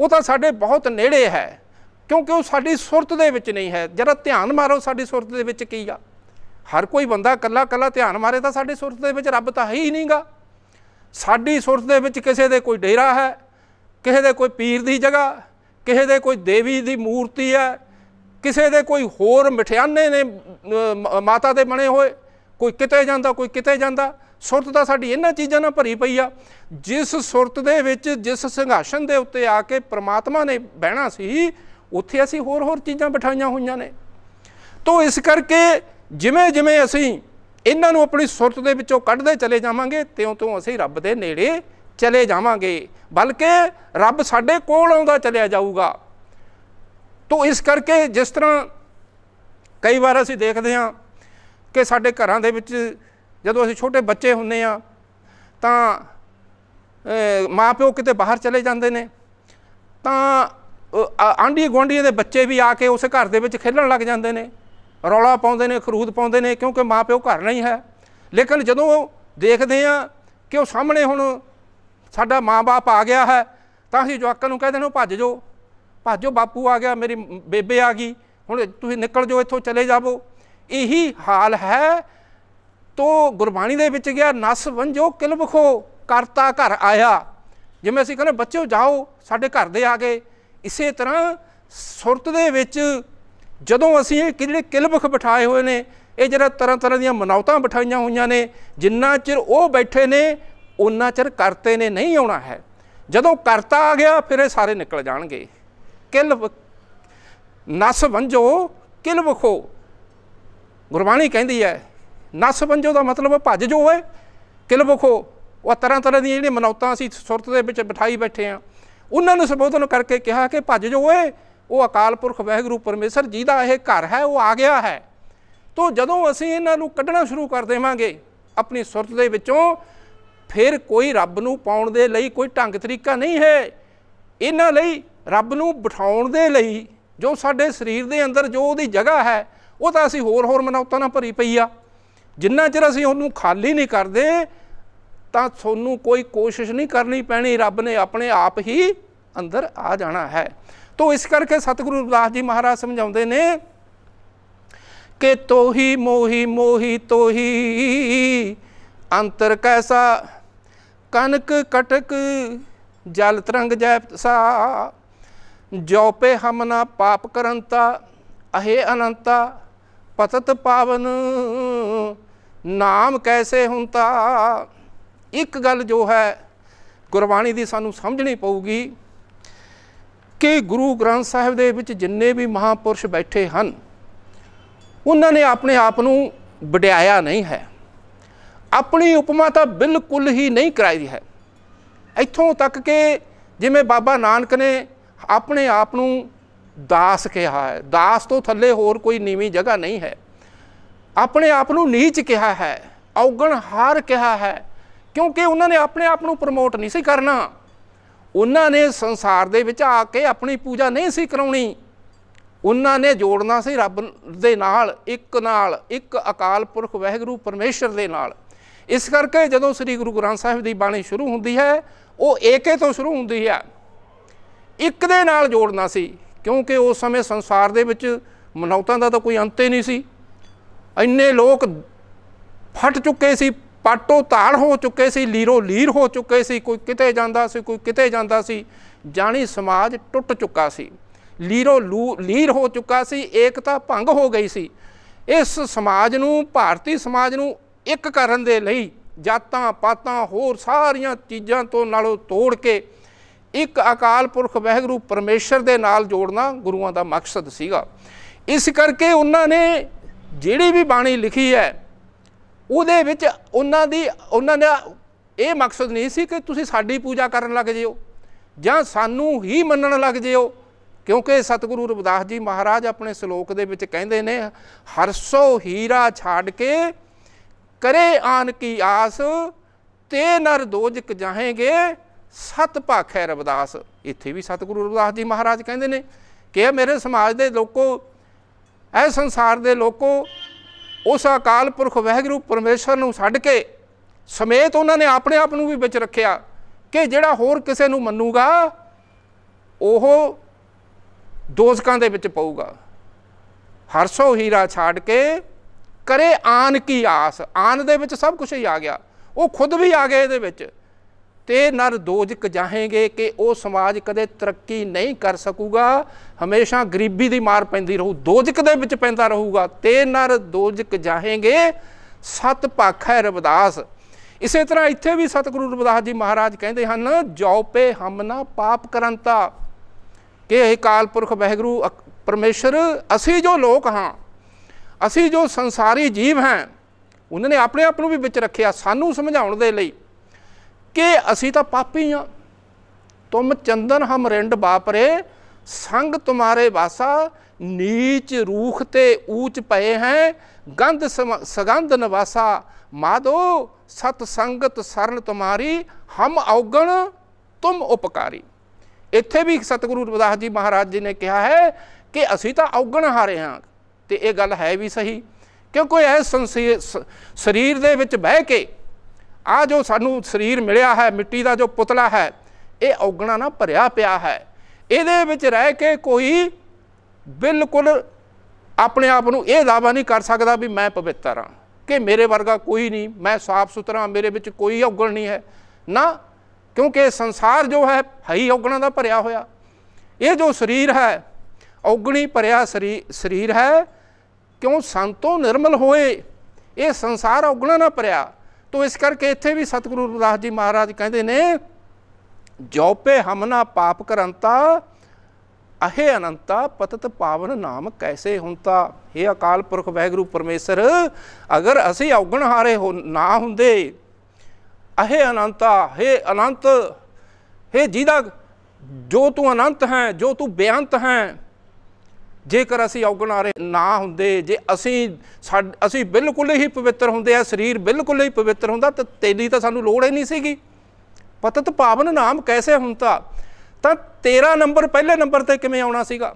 ਉਹ ਤਾਂ ਸਾਡੇ ਬਹੁਤ ਨੇੜੇ ਹੈ ਕਿਉਂਕਿ ਉਹ ਸਾਡੀ ਸੁਰਤ ਦੇ ਵਿੱਚ ਨਹੀਂ ਹੈ ਜਰਾ ਧਿਆਨ ਮਾਰੋ ਸਾਡੀ ਸੁਰਤ ਦੇ ਵਿੱਚ ਕੀ ਆ ਹਰ ਕੋਈ ਬੰਦਾ ਕੱਲਾ ਕੱਲਾ ਧਿਆਨ ਮਾਰੇ ਤਾਂ ਸਾਡੀ ਸੁਰਤ ਦੇ ਵਿੱਚ ਰੱਬ ਤਾਂ ਹੈ ਹੀ ਨਹੀਂਗਾ ਸਾਡੀ ਸੁਰਤ ਦੇ ਵਿੱਚ ਕਿਸੇ ਦੇ ਕੋਈ ਡੇਰਾ ਹੈ ਕਿਸੇ ਦੇ ਕੋਈ ਪੀਰ ਦੀ ਜਗ੍ਹਾ ਕਿਸੇ ਦੇ ਕੋਈ ਦੇਵੀ ਦੀ ਮੂਰਤੀ ਹੈ ਕਿਸੇ ਦੇ ਕੋਈ ਹੋਰ ਮਠਿਆਨੇ ਨੇ ਮਾਤਾ ਦੇ ਬਣੇ ਹੋਏ ਕੋਈ ਕਿਤੇ ਜਾਂਦਾ ਕੋਈ ਕਿਤੇ ਜਾਂਦਾ ਸੁਰਤ ਤਾਂ ਸਾਡੀ ਇਹਨਾਂ ਚੀਜ਼ਾਂ ਨਾਲ ਭਰੀ ਪਈ ਆ ਜਿਸ ਸੁਰਤ ਦੇ ਵਿੱਚ ਜਿਸ ਸੰਘਾਸ਼ਨ ਦੇ ਉੱਤੇ ਆ ਕੇ ਪ੍ਰਮਾਤਮਾ ਨੇ ਬਹਿਣਾ ਸੀ ਉੱਥੇ ਅਸੀਂ ਹੋਰ ਹੋਰ ਚੀਜ਼ਾਂ ਬਿਠਾਈਆਂ ਹੋਈਆਂ ਨੇ ਤੋਂ ਇਸ ਕਰਕੇ ਜਿਵੇਂ ਜਿਵੇਂ ਅਸੀਂ ਇਹਨਾਂ ਨੂੰ ਆਪਣੀ ਸੁਰਤ ਦੇ ਵਿੱਚੋਂ ਕੱਢਦੇ ਚਲੇ ਜਾਵਾਂਗੇ ਤਿਉਂ ਤਿਉਂ ਅਸੀਂ ਰੱਬ ਦੇ ਨੇੜੇ ਚਲੇ ਜਾਵਾਂਗੇ ਬਲਕਿ ਰੱਬ ਸਾਡੇ ਕੋਲ ਆਉਂਦਾ ਚਲਿਆ ਜਾਊਗਾ ਤੋਂ ਇਸ ਕਰਕੇ ਜਿਸ ਤਰ੍ਹਾਂ ਕਈ ਵਾਰ ਅਸੀਂ ਦੇਖਦੇ ਹਾਂ ਕਿ ਸਾਡੇ ਘਰਾਂ ਦੇ ਵਿੱਚ ਜਦੋਂ ਅਸੀਂ ਛੋਟੇ ਬੱਚੇ ਹੁੰਨੇ ਆ ਤਾਂ ਮਾਪਿਓ ਕਿਤੇ ਬਾਹਰ ਚਲੇ ਜਾਂਦੇ ਨੇ ਤਾਂ ਆਂਡੀ ਗੁਆਂਢੀਆਂ ਦੇ ਬੱਚੇ ਵੀ ਆ ਕੇ ਉਸ ਘਰ ਦੇ ਵਿੱਚ ਖੇਡਣ ਲੱਗ ਜਾਂਦੇ ਨੇ ਰੌਲਾ ਪਾਉਂਦੇ ਨੇ ਖਰੂਦ ਪਾਉਂਦੇ ਨੇ ਕਿਉਂਕਿ ਮਾਪਿਓ ਘਰ ਨਹੀਂ ਹੈ ਲੇਕਿਨ ਜਦੋਂ ਦੇਖਦੇ ਆ ਕਿ ਉਹ ਸਾਹਮਣੇ ਹੁਣ ਸਾਡਾ ਮਾਂ-ਬਾਪ ਆ ਗਿਆ ਹੈ ਤਾਂ ਅਸੀਂ ਜਵਾਕਾਂ ਨੂੰ ਕਹਿੰਦੇ ਨੇ ਭੱਜ ਜਾਓ ਜਾਓ ਬਾਪੂ ਆ ਗਿਆ ਮੇਰੀ ਬੇਬੇ ਆ ਗਈ ਹੁਣ ਤੁਸੀਂ ਨਿਕਲ ਜਾਓ ਇੱਥੋਂ ਚਲੇ ਜਾਵੋ ਇਹੀ ਹਾਲ ਹੈ ਤੋ ਗੁਰਬਾਣੀ ਦੇ ਵਿੱਚ ਗਿਆ ਨਸ ਵੰਜੋ ਕਿਲਬਖੋ ਕਰਤਾ ਘਰ ਆਇਆ ਜਿਵੇਂ ਅਸੀਂ ਕਹਿੰਦੇ ਬੱਚਿਓ ਜਾਓ ਸਾਡੇ ਘਰ ਦੇ ਆ ਗਏ ਇਸੇ ਤਰ੍ਹਾਂ ਸੁਰਤ ਦੇ ਵਿੱਚ ਜਦੋਂ ਅਸੀਂ ਇਹ ਜਿਹੜੇ ਕਿਲਬਖ ਬਿਠਾਏ ਹੋਏ ਨੇ ਇਹ ਜਿਹੜਾ ਤਰ੍ਹਾਂ ਤਰ੍ਹਾਂ ਦੀਆਂ ਮਨਾਉਤਾਂ ਬਿਠਾਈਆਂ ਹੋਈਆਂ ਨੇ ਜਿੰਨਾ ਚਿਰ ਉਹ ਬੈਠੇ ਨੇ ਉਨਾ ਚਿਰ ਕਰਤੇ ਨੇ ਨਹੀਂ ਆਉਣਾ ਹੈ ਜਦੋਂ ਕਰਤਾ ਆ ਗਿਆ ਫਿਰ ਇਹ ਸਾਰੇ ਨਿਕਲ ਜਾਣਗੇ ਕਿਲ ਨਸ ਵੰਜੋ ਕਿਲ ਵਖੋ ਗੁਰਬਾਣੀ ਕਹਿੰਦੀ ਹੈ ਨਸ ਵੰਜੋ ਦਾ ਮਤਲਬ ਭੱਜ ਜੋ ਹੈ ਕਿਲ ਵਖੋ ਉਹ ਤਰ੍ਹਾਂ ਤਰ੍ਹਾਂ ਦੀਆਂ ਜਿਹੜੀਆਂ ਮਨੌਤਾਂ ਅਸੀਂ ਸੁਰਤ ਦੇ ਵਿੱਚ ਬਿਠਾਈ ਬੈਠੇ ਆ ਉਹਨਾਂ ਨੂੰ ਸੰਬੋਧਨ ਕਰਕੇ ਕਿਹਾ ਕਿ ਭੱਜ ਜੋ ਓਏ ਉਹ ਅਕਾਲ ਪੁਰਖ ਵਾਹਿਗੁਰੂ ਪਰਮੇਸ਼ਰ ਜੀ ਦਾ ਇਹ ਘਰ ਹੈ ਉਹ ਆ ਗਿਆ ਹੈ ਤੋਂ ਜਦੋਂ ਅਸੀਂ ਇਹਨਾਂ ਨੂੰ ਕੱਢਣਾ ਸ਼ੁਰੂ ਕਰ ਦੇਵਾਂਗੇ ਆਪਣੀ ਸੁਰਤ ਦੇ ਵਿੱਚੋਂ ਫਿਰ ਕੋਈ ਰੱਬ ਨੂੰ ਪਾਉਣ ਦੇ ਲਈ ਕੋਈ ਢੰਗ ਤਰੀਕਾ ਨਹੀਂ ਹੈ ਇਹਨਾਂ ਲਈ ਰੱਬ ਨੂੰ ਬਿਠਾਉਣ ਦੇ ਲਈ ਜੋ ਸਾਡੇ ਸਰੀਰ ਦੇ ਅੰਦਰ ਜੋ ਉਹਦੀ ਜਗ੍ਹਾ ਹੈ ਉਹ ਤਾਂ ਅਸੀਂ ਹੋਰ ਹੋਰ ਮਨੌਤਾਂ ਨਾਲ ਭਰੀ ਪਈ ਆ ਜਿੰਨਾ ਚਿਰ ਅਸੀਂ ਉਹਨੂੰ ਖਾਲੀ ਨਹੀਂ ਕਰਦੇ ਤਾਂ ਤੁਹਾਨੂੰ ਕੋਈ ਕੋਸ਼ਿਸ਼ ਨਹੀਂ ਕਰਨੀ ਪੈਣੀ ਰੱਬ ਨੇ ਆਪਣੇ ਆਪ ਹੀ ਅੰਦਰ ਆ ਜਾਣਾ ਹੈ ਤੋ ਇਸ ਕਰਕੇ ਸਤਿਗੁਰੂ ਰਵਿਦਾਸ ਜੀ ਮਹਾਰਾਜ ਸਮਝਾਉਂਦੇ ਨੇ ਕਿ ਤੋਹੀ ਮੋਹੀ ਮੋਹੀ ਤੋਹੀ ਅੰਤਰ ਕੈਸਾ ਕਨਕ ਕਟਕ ਜਲ ਤਰੰਗ ਜੈਸਾ ਜੋ ਪੇ ਹਮ ਨਾ ਪਾਪ ਕਰੰਤਾ ਅਹੇ ਅਨੰਤਾ ਪਤਤ ਪਾਵਨ ਨਾਮ ਕੈਸੇ ਹੁੰਤਾ ਇੱਕ ਗੱਲ ਜੋ ਹੈ ਗੁਰਬਾਣੀ ਦੀ ਸਾਨੂੰ ਸਮਝਣੀ ਪਊਗੀ ਕਿ ਗੁਰੂ ਗ੍ਰੰਥ ਸਾਹਿਬ ਦੇ ਵਿੱਚ ਜਿੰਨੇ ਵੀ ਮਹਾਪੁਰਸ਼ ਬੈਠੇ ਹਨ ਉਹਨਾਂ ਨੇ ਆਪਣੇ ਆਪ ਨੂੰ ਵਡਿਆਇਆ ਨਹੀਂ ਹੈ ਆਪਣੀ ਉਪਮਾ ਤਾਂ ਬਿਲਕੁਲ ਹੀ ਨਹੀਂ ਕਰਾਈ ਹੈ ਇੱਥੋਂ ਤੱਕ ਕਿ ਜਿਵੇਂ ਬਾਬਾ ਨਾਨਕ ਨੇ ਆਪਣੇ ਆਪ ਨੂੰ ਦਾਸ ਕਿਹਾ ਹੈ ਦਾਸ ਤੋਂ ਥੱਲੇ ਹੋਰ ਕੋਈ ਨੀਵੀਂ ਜਗ੍ਹਾ ਨਹੀਂ ਹੈ ਆਪਣੇ ਆਪ ਨੂੰ ਨੀਚ ਕਿਹਾ ਹੈ ਔਗਣ ਹਾਰ ਕਿਹਾ ਹੈ ਕਿਉਂਕਿ ਉਹਨਾਂ ਨੇ ਆਪਣੇ ਆਪ ਨੂੰ ਪ੍ਰਮੋਟ ਨਹੀਂ ਸੀ ਕਰਨਾ ਉਹਨਾਂ ਨੇ ਸੰਸਾਰ ਦੇ ਵਿੱਚ ਆ ਕੇ ਆਪਣੀ ਪੂਜਾ ਨਹੀਂ ਸੀ ਕਰਾਉਣੀ ਉਹਨਾਂ ਨੇ ਜੋੜਨਾ ਸੀ ਰੱਬ ਦੇ ਨਾਲ ਇੱਕ ਨਾਲ ਇੱਕ ਅਕਾਲ ਪੁਰਖ ਵਹਿਗੁਰੂ ਪਰਮੇਸ਼ਰ ਦੇ ਨਾਲ ਇਸ ਕਰਕੇ ਜਦੋਂ ਸ੍ਰੀ ਗੁਰੂ ਗ੍ਰੰਥ ਸਾਹਿਬ ਦੀ ਬਾਣੀ ਸ਼ੁਰੂ ਹੁੰਦੀ ਹੈ ਉਹ ਏਕੇ ਤੋਂ ਸ਼ੁਰੂ ਹੁੰਦੀ ਹੈ ਇੱਕ ਦੇ ਨਾਲ ਜੋੜਨਾ ਸੀ ਕਿਉਂਕਿ ਉਸ ਸਮੇਂ ਸੰਸਾਰ ਦੇ ਵਿੱਚ ਮਨੌਤਾਂ ਦਾ ਤਾਂ ਕੋਈ ਅੰਤ ਹੀ ਨਹੀਂ ਸੀ ਇੰਨੇ ਲੋਕ ਫਟ ਚੁੱਕੇ ਸੀ ਪਾਟੋ ਤਾਲ ਹੋ ਚੁੱਕੇ ਸੀ ਲੀਰੋ ਲੀਰ ਹੋ ਚੁੱਕੇ ਸੀ ਕੋਈ ਕਿਤੇ ਜਾਂਦਾ ਸੀ ਕੋਈ ਕਿਤੇ ਜਾਂਦਾ ਸੀ ਜਾਣੀ ਸਮਾਜ ਟੁੱਟ ਚੁੱਕਾ ਸੀ ਲੀਰੋ ਲੀਰ ਹੋ ਚੁੱਕਾ ਸੀ ਏਕਤਾ ਭੰਗ ਹੋ ਗਈ ਸੀ ਇਸ ਸਮਾਜ ਨੂੰ ਭਾਰਤੀ ਸਮਾਜ ਨੂੰ ਇੱਕ ਕਰਨ ਦੇ ਲਈ ਜਾਤਾਂ ਪਾਤਾਂ ਹੋਰ ਸਾਰੀਆਂ ਚੀਜ਼ਾਂ ਤੋਂ ਨਾਲੋਂ ਤੋੜ ਕੇ ਇੱਕ ਅਕਾਲ ਪੁਰਖ ਵਹਿਗੁਰੂ ਪਰਮੇਸ਼ਰ ਦੇ ਨਾਲ ਜੋੜਨਾ ਗੁਰੂਆਂ ਦਾ ਮਕਸਦ ਸੀਗਾ ਇਸ ਕਰਕੇ ਉਹਨਾਂ ਨੇ ਜਿਹੜੀ ਵੀ ਬਾਣੀ ਲਿਖੀ ਹੈ ਉਹਦੇ ਵਿੱਚ ਉਹਨਾਂ ਦੀ ਉਹਨਾਂ ਦਾ ਇਹ ਮਕਸਦ ਨਹੀਂ ਸੀ ਕਿ ਤੁਸੀਂ ਸਾਡੀ ਪੂਜਾ ਕਰਨ ਲੱਗ ਜਿਓ ਜਾਂ ਸਾਨੂੰ ਹੀ ਮੰਨਣ ਲੱਗ ਜਿਓ ਕਿਉਂਕਿ ਸਤਿਗੁਰੂ ਰਵਿਦਾਸ ਜੀ ਮਹਾਰਾਜ ਆਪਣੇ ਸ਼ਲੋਕ ਦੇ ਵਿੱਚ ਕਹਿੰਦੇ ਨੇ ਹਰਸੋ ਹੀਰਾ ਛਾੜ ਕੇ ਕਰੇ ਆਨ ਕੀ ਆਸ ਤੇ ਨਰ ਦੋਜਕ ਜਾਹੇਗੇ ਸਤ ਪਾਖੈ ਰਬਦਾਸ ਇੱਥੇ ਵੀ ਸਤਿਗੁਰੂ ਰਬਦਾਸ ਜੀ ਮਹਾਰਾਜ ਕਹਿੰਦੇ ਨੇ ਕਿ ਮੇਰੇ ਸਮਾਜ ਦੇ ਲੋਕੋ ਐ ਸੰਸਾਰ ਦੇ ਲੋਕੋ ਉਸ ਅਕਾਲ ਪੁਰਖ ਵਹਿਗੁਰੂ ਪਰਮੇਸ਼ਰ ਨੂੰ ਛੱਡ ਕੇ ਸਮੇਤ ਉਹਨਾਂ ਨੇ ਆਪਣੇ ਆਪ ਨੂੰ ਵੀ ਵਿੱਚ ਰੱਖਿਆ ਕਿ ਜਿਹੜਾ ਹੋਰ ਕਿਸੇ ਨੂੰ ਮੰਨੂਗਾ ਉਹ ਦੋਜ਼ਕਾਂ ਦੇ ਵਿੱਚ ਪਊਗਾ ਹਰਸੋ ਹੀਰਾ ਛਾੜ ਕੇ ਕਰੇ ਆਨ ਕੀ ਆਸ ਆਨ ਦੇ ਵਿੱਚ ਸਭ ਕੁਝ ਹੀ ਆ ਗਿਆ ਉਹ ਖੁਦ ਵੀ ਆ ਗਏ ਇਹਦੇ ਵਿੱਚ ਤੇ ਨਰ ਦੋਜਕ ਜਾਹੇਗੇ ਕਿ ਉਹ ਸਮਾਜ ਕਦੇ ਤਰੱਕੀ ਨਹੀਂ ਕਰ ਸਕੂਗਾ ਹਮੇਸ਼ਾ ਗਰੀਬੀ ਦੀ ਮਾਰ ਪੈਂਦੀ ਰਹੂ ਦੋਜਕ ਦੇ ਵਿੱਚ ਪੈਂਦਾ ਰਹੂਗਾ ਤੇ ਨਰ ਦੋਜਕ ਜਾਹੇਗੇ ਸਤ ਪੱਖ ਹੈ ਰਬਦਾਸ ਇਸੇ ਤਰ੍ਹਾਂ ਇੱਥੇ ਵੀ ਸਤਿਗੁਰੂ ਰਬਦਾਸ ਜੀ ਮਹਾਰਾਜ ਕਹਿੰਦੇ ਹਨ ਜੋ ਪੇ ਹਮਨਾ ਪਾਪ ਕਰੰਤਾ ਕਿ ਇਹ ਕਾਲਪੁਰਖ ਪੁਰਖ ਪਰਮੇਸ਼ਰ ਅਸੀਂ ਜੋ ਲੋਕ ਹਾਂ ਅਸੀਂ ਜੋ ਸੰਸਾਰੀ ਜੀਵ ਹਾਂ ਉਹਨਾਂ ਨੇ ਆਪਣੇ ਆਪ ਨੂੰ ਵੀ ਵਿੱਚ ਰੱਖਿਆ ਸਾਨੂੰ ਸਮਝਾਉਣ ਦੇ ਲਈ ਕਿ ਅਸੀਂ ਤਾਂ ਪਾਪੀ ਹਾਂ ਤੁਮ ਚੰਦਨ ਹਮ ਰਿੰਡ ਬਾਪਰੇ ਸੰਗ ਤੁਮਾਰੇ ਵਾਸਾ ਨੀਚ ਰੂਖ ਤੇ ਊਚ ਪਏ ਹੈ ਗੰਧ ਸਗੰਧ ਨਵਾਸਾ ਮਾਦੋ ਸਤ ਸੰਗਤ ਸਰਣ ਤੁਮਾਰੀ ਹਮ ਔਗਣ ਤੁਮ ਉਪਕਾਰੀ ਇੱਥੇ ਵੀ ਸਤਿਗੁਰੂ ਰਵਿਦਾਸ ਜੀ ਮਹਾਰਾਜ ਜੀ ਨੇ ਕਿਹਾ ਹੈ ਕਿ ਅਸੀਂ ਤਾਂ ਔਗਣ ਹਾਰੇ ਹਾਂ ਤੇ ਇਹ ਗੱਲ ਹੈ ਵੀ ਸਹੀ ਕਿਉਂਕਿ ਇਹ ਸਰੀਰ ਦੇ ਵਿੱਚ ਬਹਿ ਕੇ ਆ ਜੋ ਸਾਨੂੰ ਸਰੀਰ ਮਿਲਿਆ ਹੈ ਮਿੱਟੀ ਦਾ ਜੋ ਪੁਤਲਾ ਹੈ ਇਹ ਔਗਣਾ ਨਾਲ ਭਰਿਆ ਪਿਆ ਹੈ ਇਹਦੇ ਵਿੱਚ ਰਹਿ ਕੇ ਕੋਈ ਬਿਲਕੁਲ ਆਪਣੇ ਆਪ ਨੂੰ ਇਹ ਦਾਵਾ ਨਹੀਂ ਕਰ ਸਕਦਾ ਵੀ ਮੈਂ ਪਵਿੱਤਰ ਹਾਂ ਕਿ ਮੇਰੇ ਵਰਗਾ ਕੋਈ ਨਹੀਂ ਮੈਂ ਸਾਫ਼ ਸੁਥਰਾ ਮੇਰੇ ਵਿੱਚ ਕੋਈ ਔਗਣ ਨਹੀਂ ਹੈ ਨਾ ਕਿਉਂਕਿ ਸੰਸਾਰ ਜੋ ਹੈ ਹਈ ਔਗਣਾ ਦਾ ਭਰਿਆ ਹੋਇਆ ਇਹ ਜੋ ਸਰੀਰ ਹੈ ਔਗਣੀ ਭਰਿਆ ਸਰੀਰ ਹੈ ਕਿਉਂ ਸੰਤੋਂ ਨਿਰਮਲ ਹੋਏ ਇਹ ਸੰਸਾਰ ਔਗਣਾ ਨਾ ਭਰਿਆ ਤੋ ਇਸ ਕਰਕੇ ਇੱਥੇ ਵੀ ਸਤਿਗੁਰੂ ਰਵਿਦਾਸ ਜੀ ਮਹਾਰਾਜ ਕਹਿੰਦੇ ਨੇ ਜੋਪੇ ਹਮਨਾ ਪਾਪ ਕਰੰਤਾ ਅਹੇ ਅਨੰਤਾ ਪਤਤ ਪਾਵਨ ਨਾਮ ਕੈਸੇ ਹੁੰਤਾ हे ਅਕਾਲ ਪੁਰਖ ਵੈਗਰੂ ਪਰਮੇਸ਼ਰ ਅਗਰ ਅਸੀਂ ਔਗਣ ਹਾਰੇ ਨਾ ਹੁੰਦੇ ਅਹੇ ਅਨੰਤਾ हे ਅਨੰਤ हे ਜਿਹਦਾ ਜੋ ਤੂੰ ਅਨੰਤ ਹੈ ਜੋ ਤੂੰ ਬੇਅੰਤ ਹੈ ਜੇਕਰ ਅਸੀਂ ਔਗਣਾਰੇ ਨਾ ਹੁੰਦੇ ਜੇ ਅਸੀਂ ਅਸੀਂ ਬਿਲਕੁਲ ਹੀ ਪਵਿੱਤਰ ਹੁੰਦੇ ਆ ਸਰੀਰ ਬਿਲਕੁਲ ਹੀ ਪਵਿੱਤਰ ਹੁੰਦਾ ਤਾਂ ਤੇਰੀ ਤਾਂ ਸਾਨੂੰ ਲੋੜ ਹੀ ਨਹੀਂ ਸੀਗੀ ਪਤਤ ਭਾਵਨ ਨਾਮ ਕੈਸੇ ਹੁੰਦਾ ਤਾਂ 13 ਨੰਬਰ ਪਹਿਲੇ ਨੰਬਰ ਤੇ ਕਿਵੇਂ ਆਉਣਾ ਸੀਗਾ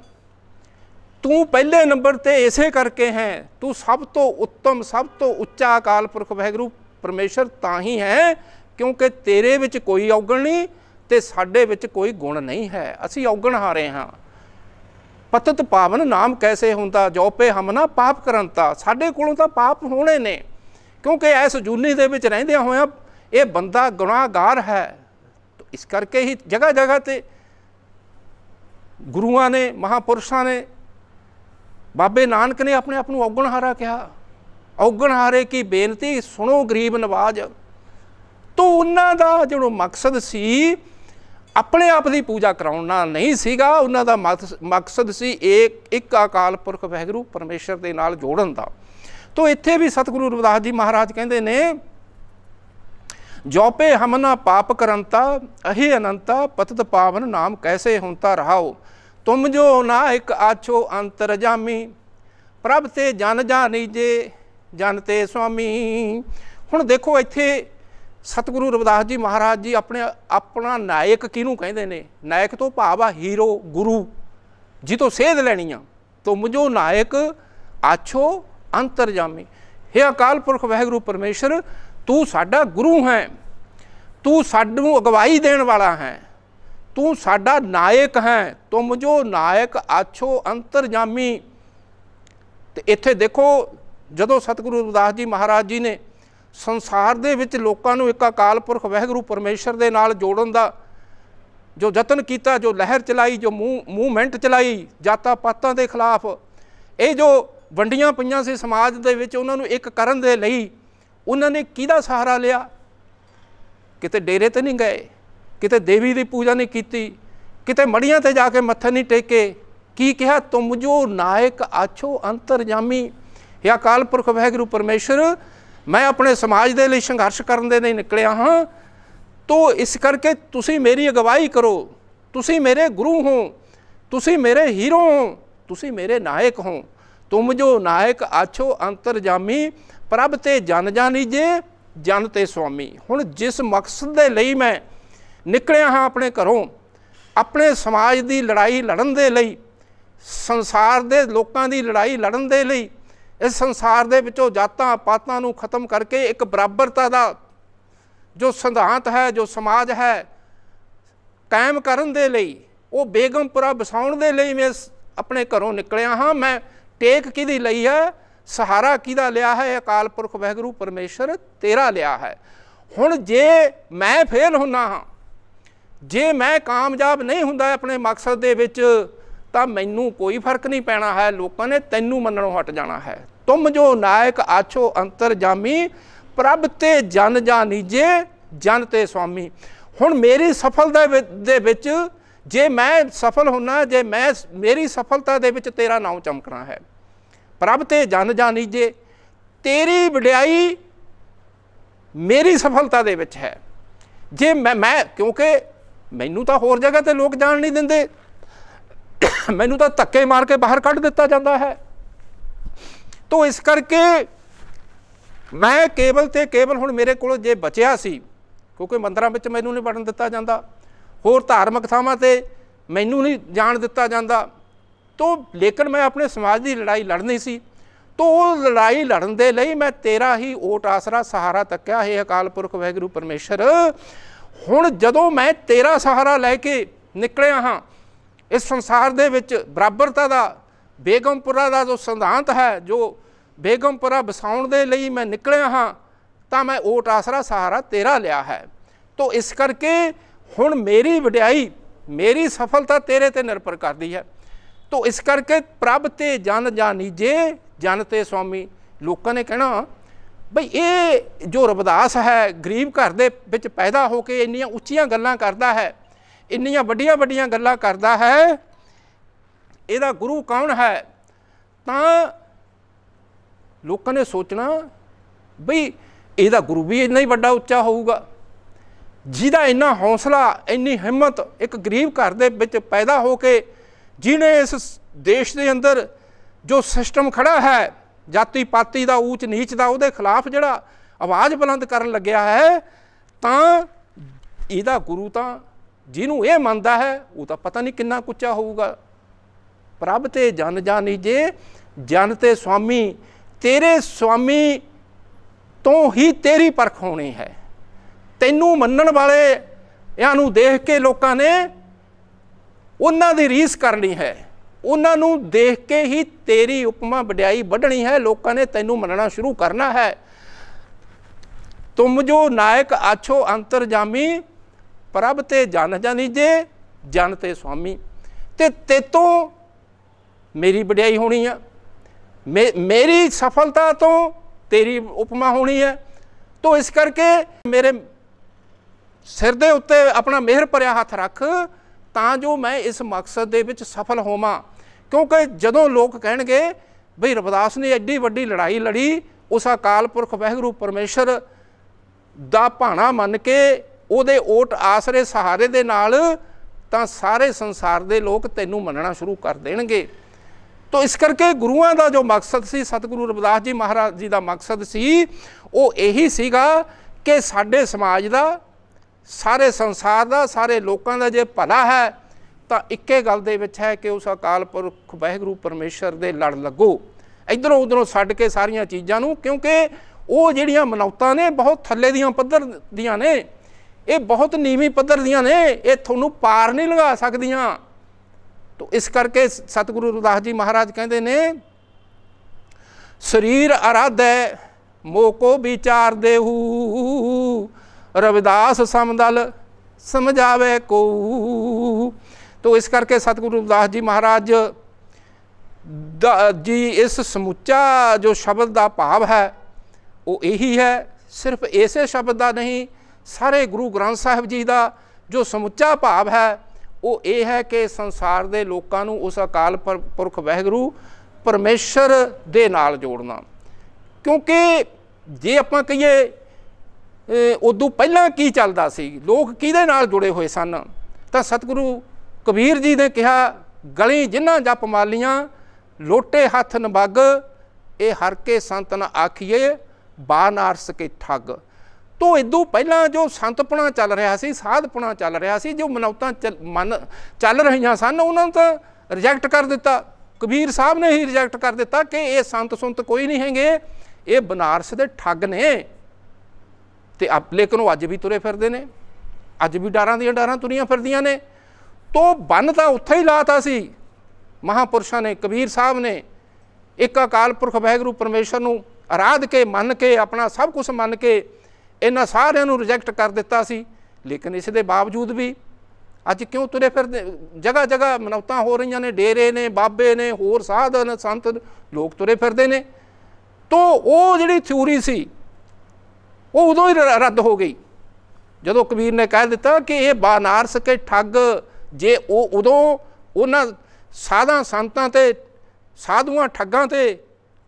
ਤੂੰ ਪਹਿਲੇ ਨੰਬਰ ਤੇ ਇਸੇ ਕਰਕੇ ਹੈ ਤੂੰ ਸਭ ਤੋਂ ਉੱਤਮ ਸਭ ਤੋਂ ਉੱਚਾ ਅਕਾਲ ਪੁਰਖ ਵਹਿਗੁਰੂ ਪਰਮੇਸ਼ਰ ਤਾਂ ਹੀ ਹੈ ਕਿਉਂਕਿ ਤੇਰੇ ਵਿੱਚ ਕੋਈ ਔਗਣ ਨਹੀਂ ਤੇ ਸਾਡੇ ਵਿੱਚ ਕੋਈ ਗੁਣ ਨਹੀਂ ਹੈ ਅਸੀਂ ਔਗਣ ਹਾਰੇ ਹਾਂ ਪਤਤ ਪਾਵਨ ਨਾਮ ਕੈਸੇ ਹੁੰਦਾ ਜੋ ਪੇ ਹਮਨਾ ਪਾਪ ਕਰੰਤਾ ਸਾਡੇ ਕੋਲੋਂ ਤਾਂ ਪਾਪ ਹੋਣੇ ਨੇ ਕਿਉਂਕਿ ਐਸ ਜੁਨੀ ਦੇ ਵਿੱਚ ਰਹਿੰਦਿਆਂ ਹੋਇਆਂ ਇਹ ਬੰਦਾ ਗੁਨਾਹਗਾਰ ਹੈ ਇਸ ਕਰਕੇ ਹੀ ਜਗ੍ਹਾ ਜਗ੍ਹਾ ਤੇ ਗੁਰੂਆਂ ਨੇ ਮਹਾਪੁਰਸ਼ਾਂ ਨੇ ਬਾਬੇ ਨਾਨਕ ਨੇ ਆਪਣੇ ਆਪ ਨੂੰ ਔਗਣਹਾਰਾ ਕਿਹਾ ਔਗਣਹਾਰੇ ਕੀ ਬੇਨਤੀ ਸੁਣੋ ਗਰੀਬ ਨਵਾਜ਼ ਤੂੰ ਉਹਨਾਂ ਦਾ ਜਿਹੜਾ ਮਕਸਦ ਸੀ ਆਪਣੇ ਆਪ ਦੀ ਪੂਜਾ ਕਰਾਉਣਾ ਨਹੀਂ ਸੀਗਾ ਉਹਨਾਂ ਦਾ ਮਕਸਦ ਸੀ ਇੱਕ ਇੱਕ ਅਕਾਲ ਪੁਰਖ ਵਹਿਗੁਰੂ ਪਰਮੇਸ਼ਰ ਦੇ ਨਾਲ ਜੋੜਨ ਦਾ ਤੋਂ ਇੱਥੇ ਵੀ ਸਤਿਗੁਰੂ ਰਵਿਦਾਸ ਜੀ ਮਹਾਰਾਜ ਕਹਿੰਦੇ ਨੇ ਜੋਪੇ ਹਮਨਾ ਪਾਪ ਕਰੰਤਾ ਅਹੀ ਅਨੰਤਾ ਪਤਤ ਪਾਵਨ ਨਾਮ ਕੈਸੇ ਹੁੰਤਾ ਰਹਾਓ ਤੁਮ ਜੋ ਨਾ ਇੱਕ ਆਛੋ ਅੰਤਰਜਾਮੀ ਪ੍ਰਭ ਤੇ ਜਨ ਜਾਣੀ ਜੇ ਜਨ ਤੇ ਸੁਆਮੀ ਹੁਣ ਦੇਖੋ ਇੱਥੇ ਸਤਿਗੁਰੂ ਰਵਿਦਾਸ ਜੀ ਮਹਾਰਾਜ ਜੀ ਆਪਣੇ ਆਪਣਾ ਨਾਇਕ ਕਿਹਨੂੰ ਕਹਿੰਦੇ ਨੇ ਨਾਇਕ ਤੋਂ ਭਾਵ ਆ ਹੀਰੋ ਗੁਰੂ ਜੀ ਤੋਂ ਸੇਧ ਲੈਣੀ ਆ ਤੋ ਮੁਝੋ ਨਾਇਕ ਆਛੋ ਅੰਤਰਜਾਮੀ हे ਅਕਾਲ ਪੁਰਖ ਵਾਹਿਗੁਰੂ ਪਰਮੇਸ਼ਰ ਤੂੰ ਸਾਡਾ ਗੁਰੂ ਹੈ ਤੂੰ ਨੂੰ ਅਗਵਾਈ ਦੇਣ ਵਾਲਾ ਹੈ ਤੂੰ ਸਾਡਾ ਨਾਇਕ ਹੈ ਤੁਮ ਜੋ ਨਾਇਕ ਆਛੋ ਅੰਤਰਜਾਮੀ ਤੇ ਇੱਥੇ ਦੇਖੋ ਜਦੋਂ ਸਤਿਗੁਰੂ ਰਵਿਦਾਸ ਜੀ ਮਹਾਰਾਜ ਜੀ ਨੇ ਸੰਸਾਰ ਦੇ ਵਿੱਚ ਲੋਕਾਂ ਨੂੰ ਇੱਕ ਅਕਾਲ ਪੁਰਖ ਵਹਿਗੁਰੂ ਪਰਮੇਸ਼ਰ ਦੇ ਨਾਲ ਜੋੜਨ ਦਾ ਜੋ ਯਤਨ ਕੀਤਾ ਜੋ ਲਹਿਰ ਚਲਾਈ ਜੋ ਮੂਵਮੈਂਟ ਚਲਾਈ ਜਾਤਾਂ ਪਾਤਾਂ ਦੇ ਖਿਲਾਫ ਇਹ ਜੋ ਵੰਡੀਆਂ ਪਈਆਂ ਸੀ ਸਮਾਜ ਦੇ ਵਿੱਚ ਉਹਨਾਂ ਨੂੰ ਇੱਕ ਕਰਨ ਦੇ ਲਈ ਉਹਨਾਂ ਨੇ ਕਿਹਦਾ ਸਹਾਰਾ ਲਿਆ ਕਿਤੇ ਡੇਰੇ ਤੇ ਨਹੀਂ ਗਏ ਕਿਤੇ ਦੇਵੀ ਦੀ ਪੂਜਾ ਨਹੀਂ ਕੀਤੀ ਕਿਤੇ ਮੜੀਆਂ ਤੇ ਜਾ ਕੇ ਮੱਥਾ ਨਹੀਂ ਟੇਕੇ ਕੀ ਕਿਹਾ ਤੁਮ ਜੋ ਨਾਇਕ ਆਛੋ ਅੰਤਰਜਾਮੀ ਇਹ ਅਕਾਲ ਪੁਰਖ ਵਹਿਗੁਰੂ ਪਰਮੇਸ਼ਰ ਮੈਂ ਆਪਣੇ ਸਮਾਜ ਦੇ ਲਈ ਸੰਘਰਸ਼ ਕਰਨ ਦੇ ਲਈ ਨਿਕਲਿਆ ਹਾਂ ਤੋ ਇਸ ਕਰਕੇ ਤੁਸੀਂ ਮੇਰੀ ਅਗਵਾਈ ਕਰੋ ਤੁਸੀਂ ਮੇਰੇ ਗੁਰੂ ਹੋ ਤੁਸੀਂ ਮੇਰੇ ਹੀਰੋ ਹੋ ਤੁਸੀਂ ਮੇਰੇ ਨਾਇਕ ਹੋ ਤੁਮ ਜੋ ਨਾਇਕ ਆਛੋ ਅੰਤਰਜਾਮੀ ਪ੍ਰਭ ਤੇ ਜਨ ਜਾਨੀ ਜੇ ਜਨ ਤੇ ਸੁਆਮੀ ਹੁਣ ਜਿਸ ਮਕਸਦ ਦੇ ਲਈ ਮੈਂ ਨਿਕਲਿਆ ਹਾਂ ਆਪਣੇ ਘਰੋਂ ਆਪਣੇ ਸਮਾਜ ਦੀ ਲੜਾਈ ਲੜਨ ਦੇ ਲਈ ਸੰਸਾਰ ਦੇ ਲੋਕਾਂ ਦੀ ਲੜਾਈ ਲੜਨ ਦੇ ਲਈ ਇਸ ਸੰਸਾਰ ਦੇ ਵਿੱਚੋਂ ਜਾਤਾਂ ਪਾਤਾਂ ਨੂੰ ਖਤਮ ਕਰਕੇ ਇੱਕ ਬਰਾਬਰਤਾ ਦਾ ਜੋ ਸਿਧਾਂਤ ਹੈ ਜੋ ਸਮਾਜ ਹੈ ਕਾਇਮ ਕਰਨ ਦੇ ਲਈ ਉਹ ਬੇਗਮਪੁਰਾ ਵਸਾਉਣ ਦੇ ਲਈ ਮੈਂ ਆਪਣੇ ਘਰੋਂ ਨਿਕਲਿਆ ਹਾਂ ਮੈਂ ਟੇਕ ਕਿਹਦੀ ਲਈ ਹੈ ਸਹਾਰਾ ਕਿਹਦਾ ਲਿਆ ਹੈ ਅਕਾਲ ਪੁਰਖ ਵਹਿਗੁਰੂ ਪਰਮੇਸ਼ਰ ਤੇਰਾ ਲਿਆ ਹੈ ਹੁਣ ਜੇ ਮੈਂ ਫੇਲ ਹੁੰਨਾ ਹਾਂ ਜੇ ਮੈਂ ਕਾਮਯਾਬ ਨਹੀਂ ਹੁੰਦਾ ਆਪਣੇ ਮਕਸਦ ਦੇ ਵਿੱਚ ਤਾਂ ਮੈਨੂੰ ਕੋਈ ਫਰਕ ਨਹੀਂ ਪੈਣਾ ਹੈ ਲੋਕਾਂ ਨੇ ਤੈਨੂੰ ਮੰਨਣੋਂ ਹਟ ਜਾਣਾ ਹੈ ਤੁਮ ਜੋ ਨਾਇਕ ਆਛੋ ਅੰਤਰਜਾਮੀ ਪ੍ਰਭ ਤੇ ਜਨ ਜਾਨੀਜੇ ਜਨ ਤੇ ਸਵਾਮੀ ਹੁਣ ਮੇਰੀ ਸਫਲਤਾ ਦੇ ਵਿੱਚ ਜੇ ਮੈਂ ਸਫਲ ਹੋਣਾ ਜੇ ਮੈਂ ਮੇਰੀ ਸਫਲਤਾ ਦੇ ਵਿੱਚ ਤੇਰਾ ਨਾਮ ਚਮਕਣਾ ਹੈ ਪ੍ਰਭ ਤੇ ਜਨ ਜਾਨੀਜੇ ਤੇਰੀ ਵਡਿਆਈ ਮੇਰੀ ਸਫਲਤਾ ਦੇ ਵਿੱਚ ਹੈ ਜੇ ਮੈਂ ਮੈਂ ਕਿਉਂਕਿ ਮੈਨੂੰ ਤਾਂ ਹੋਰ ਜਗ੍ਹਾ ਤੇ ਲੋਕ ਜਾਣ ਨਹੀਂ ਦਿੰਦੇ ਮੈਨੂੰ ਤਾਂ ਧੱਕੇ ਮਾਰ ਕੇ ਬਾਹਰ ਕੱਢ ਦਿੱਤਾ ਜਾਂਦਾ ਹੈ ਤੋਂ ਇਸ ਕਰਕੇ ਮੈਂ ਕੇਵਲ ਤੇ ਕੇਵਲ ਹੁਣ ਮੇਰੇ ਕੋਲ ਜੇ ਬਚਿਆ ਸੀ ਕਿਉਂਕਿ ਮੰਦਰਾਂ ਵਿੱਚ ਮੈਨੂੰ ਨਹੀਂ ਵੜਨ ਦਿੱਤਾ ਜਾਂਦਾ ਹੋਰ ਧਾਰਮਿਕ ਥਾਵਾਂ ਤੇ ਮੈਨੂੰ ਨਹੀਂ ਜਾਣ ਦਿੱਤਾ ਜਾਂਦਾ ਤੋਂ ਲੇਕਿਨ ਮੈਂ ਆਪਣੇ ਸਮਾਜ ਦੀ ਲੜਾਈ ਲੜਨੀ ਸੀ ਤੋਂ ਉਹ ਲੜਾਈ ਲੜਨ ਦੇ ਲਈ ਮੈਂ ਤੇਰਾ ਹੀ ਓਟ ਆਸਰਾ ਸਹਾਰਾ ਤੱਕਿਆ ਹੈ ਅਕਾਲ ਪੁਰਖ ਵਾਹਿਗੁਰੂ ਪਰਮੇਸ਼ਰ ਹੁਣ ਜਦੋਂ ਮੈਂ ਤੇਰਾ ਸਹਾਰਾ ਲੈ ਕੇ ਨਿਕਲਿਆ ਹਾਂ ਇਸ ਸੰਸਾਰ ਦੇ ਵਿੱਚ ਬਰਾਬਰਤਾ ਦਾ ਬੇਗਮਪੁਰਾ ਦਾ ਜੋ ਸਿਧਾਂਤ ਹੈ ਜੋ ਬੇਗਮਪੁਰਾ ਬਸਾਉਣ ਦੇ ਲਈ ਮੈਂ ਨਿਕਲਿਆ ਹਾਂ ਤਾਂ ਮੈਂ ਓਟ ਆਸਰਾ ਸਹਾਰਾ ਤੇਰਾ ਲਿਆ ਹੈ ਤੋ ਇਸ ਕਰਕੇ ਹੁਣ ਮੇਰੀ ਵਡਿਆਈ ਮੇਰੀ ਸਫਲਤਾ ਤੇਰੇ ਤੇ ਨਿਰਭਰ ਕਰਦੀ ਹੈ ਤੋ ਇਸ ਕਰਕੇ ਪ੍ਰਭ ਤੇ ਜਨ ਜਾਨੀ ਜੇ ਜਨ ਤੇ ਸਵਾਮੀ ਲੋਕਾਂ ਨੇ ਕਹਿਣਾ ਬਈ ਇਹ ਜੋ ਰਬਦਾਸ ਹੈ ਗਰੀਬ ਘਰ ਦੇ ਵਿੱਚ ਪੈਦਾ ਹੋ ਕੇ ਇੰਨੀਆਂ ਉੱਚੀਆਂ ਗੱਲਾਂ ਕਰਦਾ ਹੈ ਇੰਨੀਆਂ ਵੱਡੀਆਂ ਵੱਡੀਆਂ ਗੱਲਾਂ ਕਰਦਾ ਹੈ ਇਹਦਾ ਗੁਰੂ ਕੌਣ ਹੈ ਤਾਂ ਲੋਕਾਂ ਨੇ ਸੋਚਣਾ ਬਈ ਇਹਦਾ ਗੁਰੂ ਵੀ ਇੰਨਾ ਹੀ ਵੱਡਾ ਉੱਚਾ ਹੋਊਗਾ ਜਿਹਦਾ ਇੰਨਾ ਹੌਸਲਾ ਇੰਨੀ ਹਿੰਮਤ ਇੱਕ ਗਰੀਬ ਘਰ ਦੇ ਵਿੱਚ ਪੈਦਾ ਹੋ ਕੇ ਜਿਹਨੇ ਇਸ ਦੇਸ਼ ਦੇ ਅੰਦਰ ਜੋ ਸਿਸਟਮ ਖੜਾ ਹੈ ਜਾਤੀ ਪਾਤੀ ਦਾ ਊਚ ਨੀਚ ਦਾ ਉਹਦੇ ਖਿਲਾਫ ਜਿਹੜਾ ਆਵਾਜ਼ ਬੁਲੰਦ ਕਰਨ ਲੱਗਿਆ ਹੈ ਤਾਂ ਇਹਦਾ ਗੁਰੂ ਤਾਂ ਜਿਹਨੂੰ ਇਹ ਮੰਨਦਾ ਹੈ ਉਹ ਤਾਂ ਪਤਾ ਨਹੀਂ ਕਿੰਨਾ ਕੁੱਚਾ ਹੋਊਗਾ ਪ੍ਰਭ ਤੇ ਜਨ ਜਾਣੀ ਜੇ ਜਨ ਤੇ ਸੁਆਮੀ ਤੇਰੇ ਸੁਆਮੀ ਤੋਂ ਹੀ ਤੇਰੀ ਪਰਖ ਹੋਣੀ ਹੈ ਤੈਨੂੰ ਮੰਨਣ ਵਾਲੇ ਇਹਨਾਂ ਨੂੰ ਦੇਖ ਕੇ ਲੋਕਾਂ ਨੇ ਉਹਨਾਂ ਦੀ ਰੀਸ ਕਰਨੀ ਹੈ ਉਹਨਾਂ ਨੂੰ ਦੇਖ ਕੇ ਹੀ ਤੇਰੀ ਉਪਮਾ ਵਡਿਆਈ ਵੱਢਣੀ ਹੈ ਲੋਕਾਂ ਨੇ ਤੈਨੂੰ ਮੰਨਣਾ ਸ਼ੁਰੂ ਕਰਨਾ ਹੈ ਤੁਮ ਜੋ ਨਾਇਕ ਆਛੋ ਅੰਤਰਜਾਮੀ ਪ੍ਰਭ ਤੇ ਜਨ ਜਨੀਜੇ ਜਨ ਤੇ ਸੁਆਮੀ ਤੇ ਤੇਤੋਂ ਮੇਰੀ ਵਡਿਆਈ ਹੋਣੀ ਆ ਮੇਰੀ ਸਫਲਤਾ ਤੋਂ ਤੇਰੀ ਉਪਮਾ ਹੋਣੀ ਹੈ ਤੋਂ ਇਸ ਕਰਕੇ ਮੇਰੇ ਸਿਰ ਦੇ ਉੱਤੇ ਆਪਣਾ ਮਿਹਰ ਭਰਿਆ ਹੱਥ ਰੱਖ ਤਾਂ ਜੋ ਮੈਂ ਇਸ ਮਕਸਦ ਦੇ ਵਿੱਚ ਸਫਲ ਹੋਵਾਂ ਕਿਉਂਕਿ ਜਦੋਂ ਲੋਕ ਕਹਿਣਗੇ ਭਈ ਰਬਦਾਸ ਨੇ ਐਡੀ ਵੱਡੀ ਲੜਾਈ ਲੜੀ ਉਸ ਅਕਾਲ ਪੁਰਖ ਵਹਿਗੁਰੂ ਪਰਮੇਸ਼ਰ ਦਾ ਭਾਣਾ ਮੰਨ ਕੇ ਉਹਦੇ ਓਟ ਆਸਰੇ ਸਹਾਰੇ ਦੇ ਨਾਲ ਤਾਂ ਸਾਰੇ ਸੰਸਾਰ ਦੇ ਲੋਕ ਤੈਨੂੰ ਮੰਨਣਾ ਸ਼ੁਰੂ ਕਰ ਦੇਣਗੇ ਤੋ ਇਸ ਕਰਕੇ ਗੁਰੂਆਂ ਦਾ ਜੋ ਮਕਸਦ ਸੀ ਸਤਿਗੁਰੂ ਰਵਿਦਾਸ ਜੀ ਮਹਾਰਾਜ ਜੀ ਦਾ ਮਕਸਦ ਸੀ ਉਹ ਇਹੀ ਸੀਗਾ ਕਿ ਸਾਡੇ ਸਮਾਜ ਦਾ ਸਾਰੇ ਸੰਸਾਰ ਦਾ ਸਾਰੇ ਲੋਕਾਂ ਦਾ ਜੇ ਭਲਾ ਹੈ ਤਾਂ ਇੱਕੇ ਗੱਲ ਦੇ ਵਿੱਚ ਹੈ ਕਿ ਉਸ ਅਕਾਲ ਪੁਰਖ ਵਾਹਿਗੁਰੂ ਪਰਮੇਸ਼ਰ ਦੇ ਲੜ ਲੱਗੋ ਇਧਰੋਂ ਉਧਰੋਂ ਛੱਡ ਕੇ ਸਾਰੀਆਂ ਚੀਜ਼ਾਂ ਨੂੰ ਕਿਉਂਕਿ ਉਹ ਜਿਹੜੀਆਂ ਮਨੌਤਾਂ ਨੇ ਬਹੁਤ ਥੱਲੇ ਦੀਆਂ ਪੱਧਰ ਦੀਆਂ ਨੇ ਇਹ ਬਹੁਤ ਨੀਵੀਂ ਪੱਧਰ ਦੀਆਂ ਨੇ ਇਹ ਤੁਹਾਨੂੰ ਪਾਰ ਨਹੀਂ ਲਗਾ ਸਕਦੀਆਂ ਤੋ ਇਸ ਕਰਕੇ ਸਤਿਗੁਰੂ ਰਵਿਦਾਸ ਜੀ ਮਹਾਰਾਜ ਕਹਿੰਦੇ ਨੇ ਸਰੀਰ ਅਰਾਧ ਹੈ ਮੋਕੋ ਵਿਚਾਰ ਦੇਹੂ ਰਵਿਦਾਸ ਸਮਦਲ ਸਮਝਾਵੇ ਕੋ ਤੋ ਇਸ ਕਰਕੇ ਸਤਿਗੁਰੂ ਰਵਿਦਾਸ ਜੀ ਮਹਾਰਾਜ ਜੀ ਇਸ ਸਮੁੱਚਾ ਜੋ ਸ਼ਬਦ ਦਾ ਭਾਵ ਹੈ ਉਹ ਇਹੀ ਹੈ ਸਿਰਫ ਇਸੇ ਸ਼ਬਦ ਦਾ ਨਹੀਂ ਸਾਰੇ ਗੁਰੂ ਗ੍ਰੰਥ ਸਾਹਿਬ ਜੀ ਦਾ ਜੋ ਸਮੁੱਚਾ ਭਾਵ ਹੈ ਉਹ ਇਹ ਹੈ ਕਿ ਸੰਸਾਰ ਦੇ ਲੋਕਾਂ ਨੂੰ ਉਸ ਅਕਾਲ ਪੁਰਖ ਵਹਿਗੁਰੂ ਪਰਮੇਸ਼ਰ ਦੇ ਨਾਲ ਜੋੜਨਾ ਕਿਉਂਕਿ ਜੇ ਆਪਾਂ ਕਹੀਏ ਉਦੋਂ ਪਹਿਲਾਂ ਕੀ ਚੱਲਦਾ ਸੀ ਲੋਕ ਕਿਹਦੇ ਨਾਲ ਜੁੜੇ ਹੋਏ ਸਨ ਤਾਂ ਸਤਿਗੁਰੂ ਕਬੀਰ ਜੀ ਨੇ ਕਿਹਾ ਗਲੀ ਜਿਨ੍ਹਾਂ ਜਪ ਮਾਲੀਆਂ ਲੋਟੇ ਹੱਥ ਨਬਗ ਇਹ ਹਰ ਕੇ ਸੰਤਨ ਆਖੀਏ ਬਾਨਾਰਸ ਕੇ ਠੱਗ ਤੋਂ ਇਦੋਂ ਪਹਿਲਾਂ ਜੋ ਸੰਤਪਣਾ ਚੱਲ ਰਿਹਾ ਸੀ ਸਾਧਪਣਾ ਚੱਲ ਰਿਹਾ ਸੀ ਜੋ ਮਨੌਤਾਂ ਮਨ ਚੱਲ ਰਹੀਆਂ ਸਨ ਉਹਨਾਂ ਨੂੰ ਤਾਂ ਰਿਜੈਕਟ ਕਰ ਦਿੱਤਾ ਕਬੀਰ ਸਾਹਿਬ ਨੇ ਹੀ ਰਿਜੈਕਟ ਕਰ ਦਿੱਤਾ ਕਿ ਇਹ ਸੰਤ ਸੁੰਤ ਕੋਈ ਨਹੀਂ ਹੈਗੇ ਇਹ ਬਨਾਰਸ ਦੇ ਠੱਗ ਨੇ ਤੇ ਆਪ ਲੇਕਿਨ ਉਹ ਅੱਜ ਵੀ ਤੁਰੇ ਫਿਰਦੇ ਨੇ ਅੱਜ ਵੀ ਡਾਰਾਂ ਦੀਆਂ ਡਾਰਾਂ ਤੁਰੀਆਂ ਫਿਰਦੀਆਂ ਨੇ ਤੋ ਬੰਨ ਤਾਂ ਉੱਥੇ ਹੀ ਲਾਤਾ ਸੀ ਮਹਾਪੁਰਸ਼ਾਂ ਨੇ ਕਬੀਰ ਸਾਹਿਬ ਨੇ ਇੱਕ ਅਕਾਲ ਪੁਰਖ ਵਹਿਗੁਰੂ ਪਰਮੇਸ਼ਰ ਨੂੰ ਆਰਾਧ ਕੇ ਮੰਨ ਕੇ ਆਪਣਾ ਸਭ ਕੁਝ ਮੰਨ ਕੇ ਇਹਨਾਂ ਸਾਰਿਆਂ ਨੂੰ ਰਿਜੈਕਟ ਕਰ ਦਿੱਤਾ ਸੀ ਲੇਕਿਨ ਇਸ ਦੇ ਬਾਵਜੂਦ ਵੀ ਅੱਜ ਕਿਉਂ ਤੁਰੇ ਫਿਰਦੇ ਜਗ੍ਹਾ ਜਗ੍ਹਾ ਮਨੌਤਾਂ ਹੋ ਰਹੀਆਂ ਨੇ ਡੇਰੇ ਨੇ ਬਾਬੇ ਨੇ ਹੋਰ ਸਾਧਨ ਸੰਤ ਲੋਕ ਤੁਰੇ ਫਿਰਦੇ ਨੇ ਤੋਂ ਉਹ ਜਿਹੜੀ ਥਿਊਰੀ ਸੀ ਉਹ ਉਦੋਂ ਹੀ ਰੱਦ ਹੋ ਗਈ ਜਦੋਂ ਕਬੀਰ ਨੇ ਕਹਿ ਦਿੱਤਾ ਕਿ ਇਹ ਬਾਨਾਰਸ ਕੇ ਠੱਗ ਜੇ ਉਹ ਉਦੋਂ ਉਹਨਾਂ ਸਾਧਾਂ ਸੰਤਾਂ ਤੇ ਸਾਧੂਆਂ ਠੱਗਾਂ ਤੇ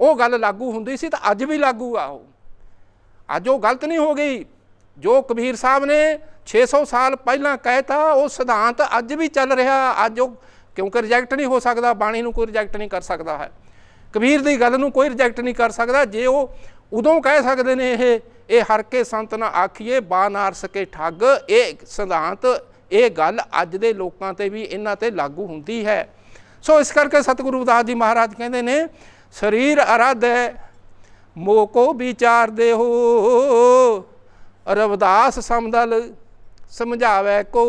ਉਹ ਗੱਲ ਲਾਗੂ ਹੁੰਦੀ ਸੀ ਤਾਂ ਅੱਜ ਵੀ ਲਾਗੂ ਆ ਉਹ ਅੱਜ ਉਹ ਗਲਤ ਨਹੀਂ ਹੋ ਗਈ ਜੋ ਕਬੀਰ ਸਾਹਿਬ ਨੇ 600 ਸਾਲ ਪਹਿਲਾਂ ਕਹਿਤਾ ਉਹ ਸਿਧਾਂਤ ਅੱਜ ਵੀ ਚੱਲ ਰਿਹਾ ਅੱਜ ਉਹ ਕਿਉਂਕਿ ਰਿਜੈਕਟ ਨਹੀਂ ਹੋ ਸਕਦਾ ਬਾਣੀ ਨੂੰ ਕੋਈ ਰਿਜੈਕਟ ਨਹੀਂ ਕਰ ਸਕਦਾ ਹੈ ਕਬੀਰ ਦੀ ਗੱਲ ਨੂੰ ਕੋਈ ਰਿਜੈਕਟ ਨਹੀਂ ਕਰ ਸਕਦਾ ਜੇ ਉਹ ਉਦੋਂ ਕਹਿ ਸਕਦੇ ਨੇ ਇਹ ਇਹ ਹਰ ਕੇ ਸੰਤ ਨਾ ਆਖੀਏ ਬਾਨਾਰ ਸਕੇ ਠੱਗ ਇਹ ਸਿਧਾਂਤ ਇਹ ਗੱਲ ਅੱਜ ਦੇ ਲੋਕਾਂ ਤੇ ਵੀ ਇਹਨਾਂ ਤੇ ਲਾਗੂ ਹੁੰਦੀ ਹੈ ਸੋ ਇਸ ਕਰਕੇ ਸਤਿਗੁਰੂ ਦਾਸ ਜੀ ਮਹਾਰਾਜ ਕਹਿੰਦੇ ਨੇ ਸਰੀਰ ਅਰਧ ਹੈ ਮੋਕੋ ਵਿਚਾਰ ਹੋ ਰਵਦਾਸ ਸਮਦਲ ਸਮਝਾਵੇ ਕੋ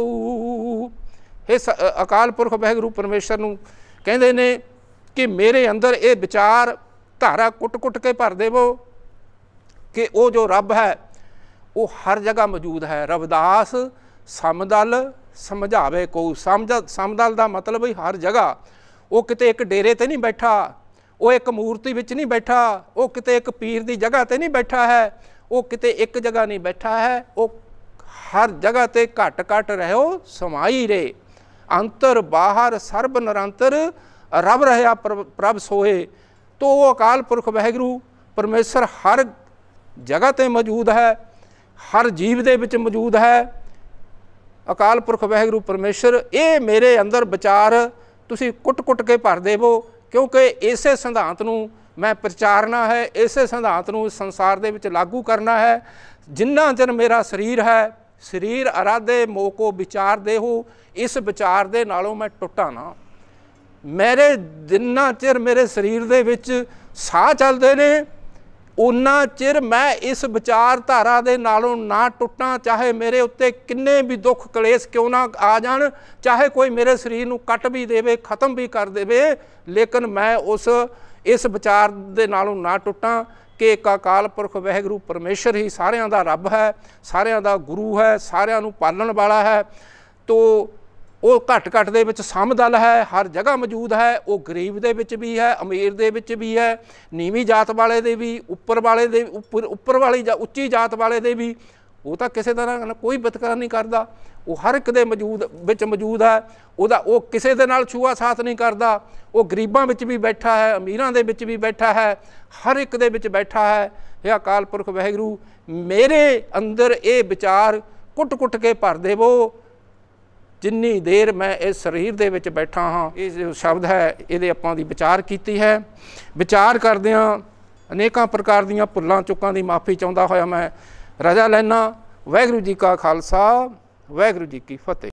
ਹੇ ਅਕਾਲ ਪੁਰਖ ਬਹਿਗੁਰੂ ਪਰਮੇਸ਼ਰ ਨੂੰ ਕਹਿੰਦੇ ਨੇ ਕਿ ਮੇਰੇ ਅੰਦਰ ਇਹ ਵਿਚਾਰ ਧਾਰਾ ਕੁੱਟ-ਕੁੱਟ ਕੇ ਭਰ ਦੇਵੋ ਕਿ ਉਹ ਜੋ ਰੱਬ ਹੈ ਉਹ ਹਰ ਜਗ੍ਹਾ ਮੌਜੂਦ ਹੈ ਰਵਦਾਸ ਸਮਦਲ ਸਮਝਾਵੇ ਕੋ ਸਮਝ ਸਮਦਲ ਦਾ ਮਤਲਬ ਹੈ ਹਰ ਜਗ੍ਹਾ ਉਹ ਕਿਤੇ ਇੱਕ ਡੇਰੇ ਤੇ ਨਹੀਂ ਬੈਠਾ ਉਹ ਇੱਕ ਮੂਰਤੀ ਵਿੱਚ ਨਹੀਂ ਬੈਠਾ ਉਹ ਕਿਤੇ ਇੱਕ ਪੀਰ ਦੀ ਜਗ੍ਹਾ ਤੇ ਨਹੀਂ ਬੈਠਾ ਹੈ ਉਹ ਕਿਤੇ ਇੱਕ ਜਗ੍ਹਾ ਨਹੀਂ ਬੈਠਾ ਹੈ ਉਹ ਹਰ ਜਗ੍ਹਾ ਤੇ ਘਟ ਘਟ ਰਹੋ ਸਮਾਈ ਰੇ ਅੰਤਰ ਬਾਹਰ ਸਰਬ ਨਿਰੰਤਰ ਰਬ ਰਹਾ ਪ੍ਰਭ ਸੋਏ ਤੋ ਉਹ ਅਕਾਲ ਪੁਰਖ ਵਹਿਗੁਰੂ ਪਰਮੇਸ਼ਰ ਹਰ ਜਗ੍ਹਾ ਤੇ ਮੌਜੂਦ ਹੈ ਹਰ ਜੀਵ ਦੇ ਵਿੱਚ ਮੌਜੂਦ ਹੈ ਅਕਾਲ ਪੁਰਖ ਵਹਿਗੁਰੂ ਪਰਮੇਸ਼ਰ ਇਹ ਮੇਰੇ ਅੰਦਰ ਵਿਚਾਰ ਤੁਸੀਂ ਕੁੱਟ-ਕੁੱਟ ਕੇ ਭਰ ਦੇਵੋ ਕਿਉਂਕਿ ਇਸੇ ਸਿਧਾਂਤ ਨੂੰ ਮੈਂ ਪ੍ਰਚਾਰਨਾ ਹੈ ਇਸੇ ਸਿਧਾਂਤ ਨੂੰ ਸੰਸਾਰ ਦੇ ਵਿੱਚ ਲਾਗੂ ਕਰਨਾ ਹੈ ਜਿੰਨਾ ਚਿਰ ਮੇਰਾ ਸਰੀਰ ਹੈ ਸਰੀਰ ਅਰਾਦੇ ਮੋਕੋ ਵਿਚਾਰ ਦੇਹੋ ਇਸ ਵਿਚਾਰ ਦੇ ਨਾਲੋਂ ਮੈਂ ਟੁੱਟਾ ਨਾ ਮੇਰੇ ਦਿਨਾਂ ਚਿਰ ਮੇਰੇ ਸਰੀਰ ਦੇ ਵਿੱਚ ਸਾਹ ਚੱਲਦੇ ਨੇ ਉਨਾ ਚਿਰ ਮੈਂ ਇਸ ਵਿਚਾਰਧਾਰਾ ਦੇ ਨਾਲੋਂ ਨਾ ਟੁੱਟਾਂ ਚਾਹੇ ਮੇਰੇ ਉੱਤੇ ਕਿੰਨੇ ਵੀ ਦੁੱਖ ਕਲੇਸ਼ ਕਿਉਂ ਨਾ ਆ ਜਾਣ ਚਾਹੇ ਕੋਈ ਮੇਰੇ ਸਰੀਰ ਨੂੰ ਕੱਟ ਵੀ ਦੇਵੇ ਖਤਮ ਵੀ ਕਰ ਦੇਵੇ ਲੇਕਿਨ ਮੈਂ ਉਸ ਇਸ ਵਿਚਾਰ ਦੇ ਨਾਲੋਂ ਨਾ ਟੁੱਟਾਂ ਕਿ ਇੱਕ ਅਕਾਲ ਪੁਰਖ ਵਹਿਗੁਰੂ ਪਰਮੇਸ਼ਰ ਹੀ ਸਾਰਿਆਂ ਦਾ ਰੱਬ ਹੈ ਸਾਰਿਆਂ ਦਾ ਗੁਰੂ ਹੈ ਸਾਰਿਆਂ ਨੂੰ ਪਾਲਣ ਵਾਲਾ ਹੈ ਤੋ ਉਹ ਘੱਟ ਘੱਟ ਦੇ ਵਿੱਚ ਸਮਦਲ ਹੈ ਹਰ ਜਗ੍ਹਾ ਮੌਜੂਦ ਹੈ ਉਹ ਗਰੀਬ ਦੇ ਵਿੱਚ ਵੀ ਹੈ ਅਮੀਰ ਦੇ ਵਿੱਚ ਵੀ ਹੈ ਨੀਵੀਂ ਜਾਤ ਵਾਲੇ ਦੇ ਵੀ ਉੱਪਰ ਵਾਲੇ ਦੇ ਉੱਪਰ ਉੱਪਰ ਵਾਲੀ ਜਾਂ ਉੱਚੀ ਜਾਤ ਵਾਲੇ ਦੇ ਵੀ ਉਹ ਤਾਂ ਕਿਸੇ ਤਰ੍ਹਾਂ ਕੋਈ ਬਤਕਰਾ ਨਹੀਂ ਕਰਦਾ ਉਹ ਹਰ ਇੱਕ ਦੇ ਮੌਜੂਦ ਵਿੱਚ ਮੌਜੂਦ ਹੈ ਉਹਦਾ ਉਹ ਕਿਸੇ ਦੇ ਨਾਲ ਛੂਆ ਸਾਥ ਨਹੀਂ ਕਰਦਾ ਉਹ ਗਰੀਬਾਂ ਵਿੱਚ ਵੀ ਬੈਠਾ ਹੈ ਅਮੀਰਾਂ ਦੇ ਵਿੱਚ ਵੀ ਬੈਠਾ ਹੈ ਹਰ ਇੱਕ ਦੇ ਵਿੱਚ ਬੈਠਾ ਹੈ ਇਹ ਅਕਾਲ ਪੁਰਖ ਵਾਹਿਗੁਰੂ ਮੇਰੇ ਅੰਦਰ ਇਹ ਵਿਚਾਰ ਕੁੱਟ-ਕੁੱਟ ਕੇ ਭਰ ਦੇਵੋ ਜਿੰਨੀ ਦੇਰ ਮੈਂ ਇਸ ਸਰੀਰ ਦੇ ਵਿੱਚ ਬੈਠਾ ਹਾਂ ਇਹ ਜੋ ਸ਼ਬਦ ਹੈ ਇਹਦੇ ਆਪਾਂ ਦੀ ਵਿਚਾਰ ਕੀਤੀ ਹੈ ਵਿਚਾਰ ਕਰਦਿਆਂ ਅਨੇਕਾਂ ਪ੍ਰਕਾਰ ਦੀਆਂ ਭੁੱਲਾਂ ਚੁੱਕਾਂ ਦੀ ਮਾਫੀ ਚਾਹੁੰਦਾ ਹੋਇਆ ਮੈਂ ਰਜਾ ਲੈਣਾ ਵਾਹਿਗੁਰੂ ਜੀ ਕਾ ਖਾਲਸਾ ਵਾਹਿਗੁਰੂ ਜੀ ਕੀ ਫਤਿਹ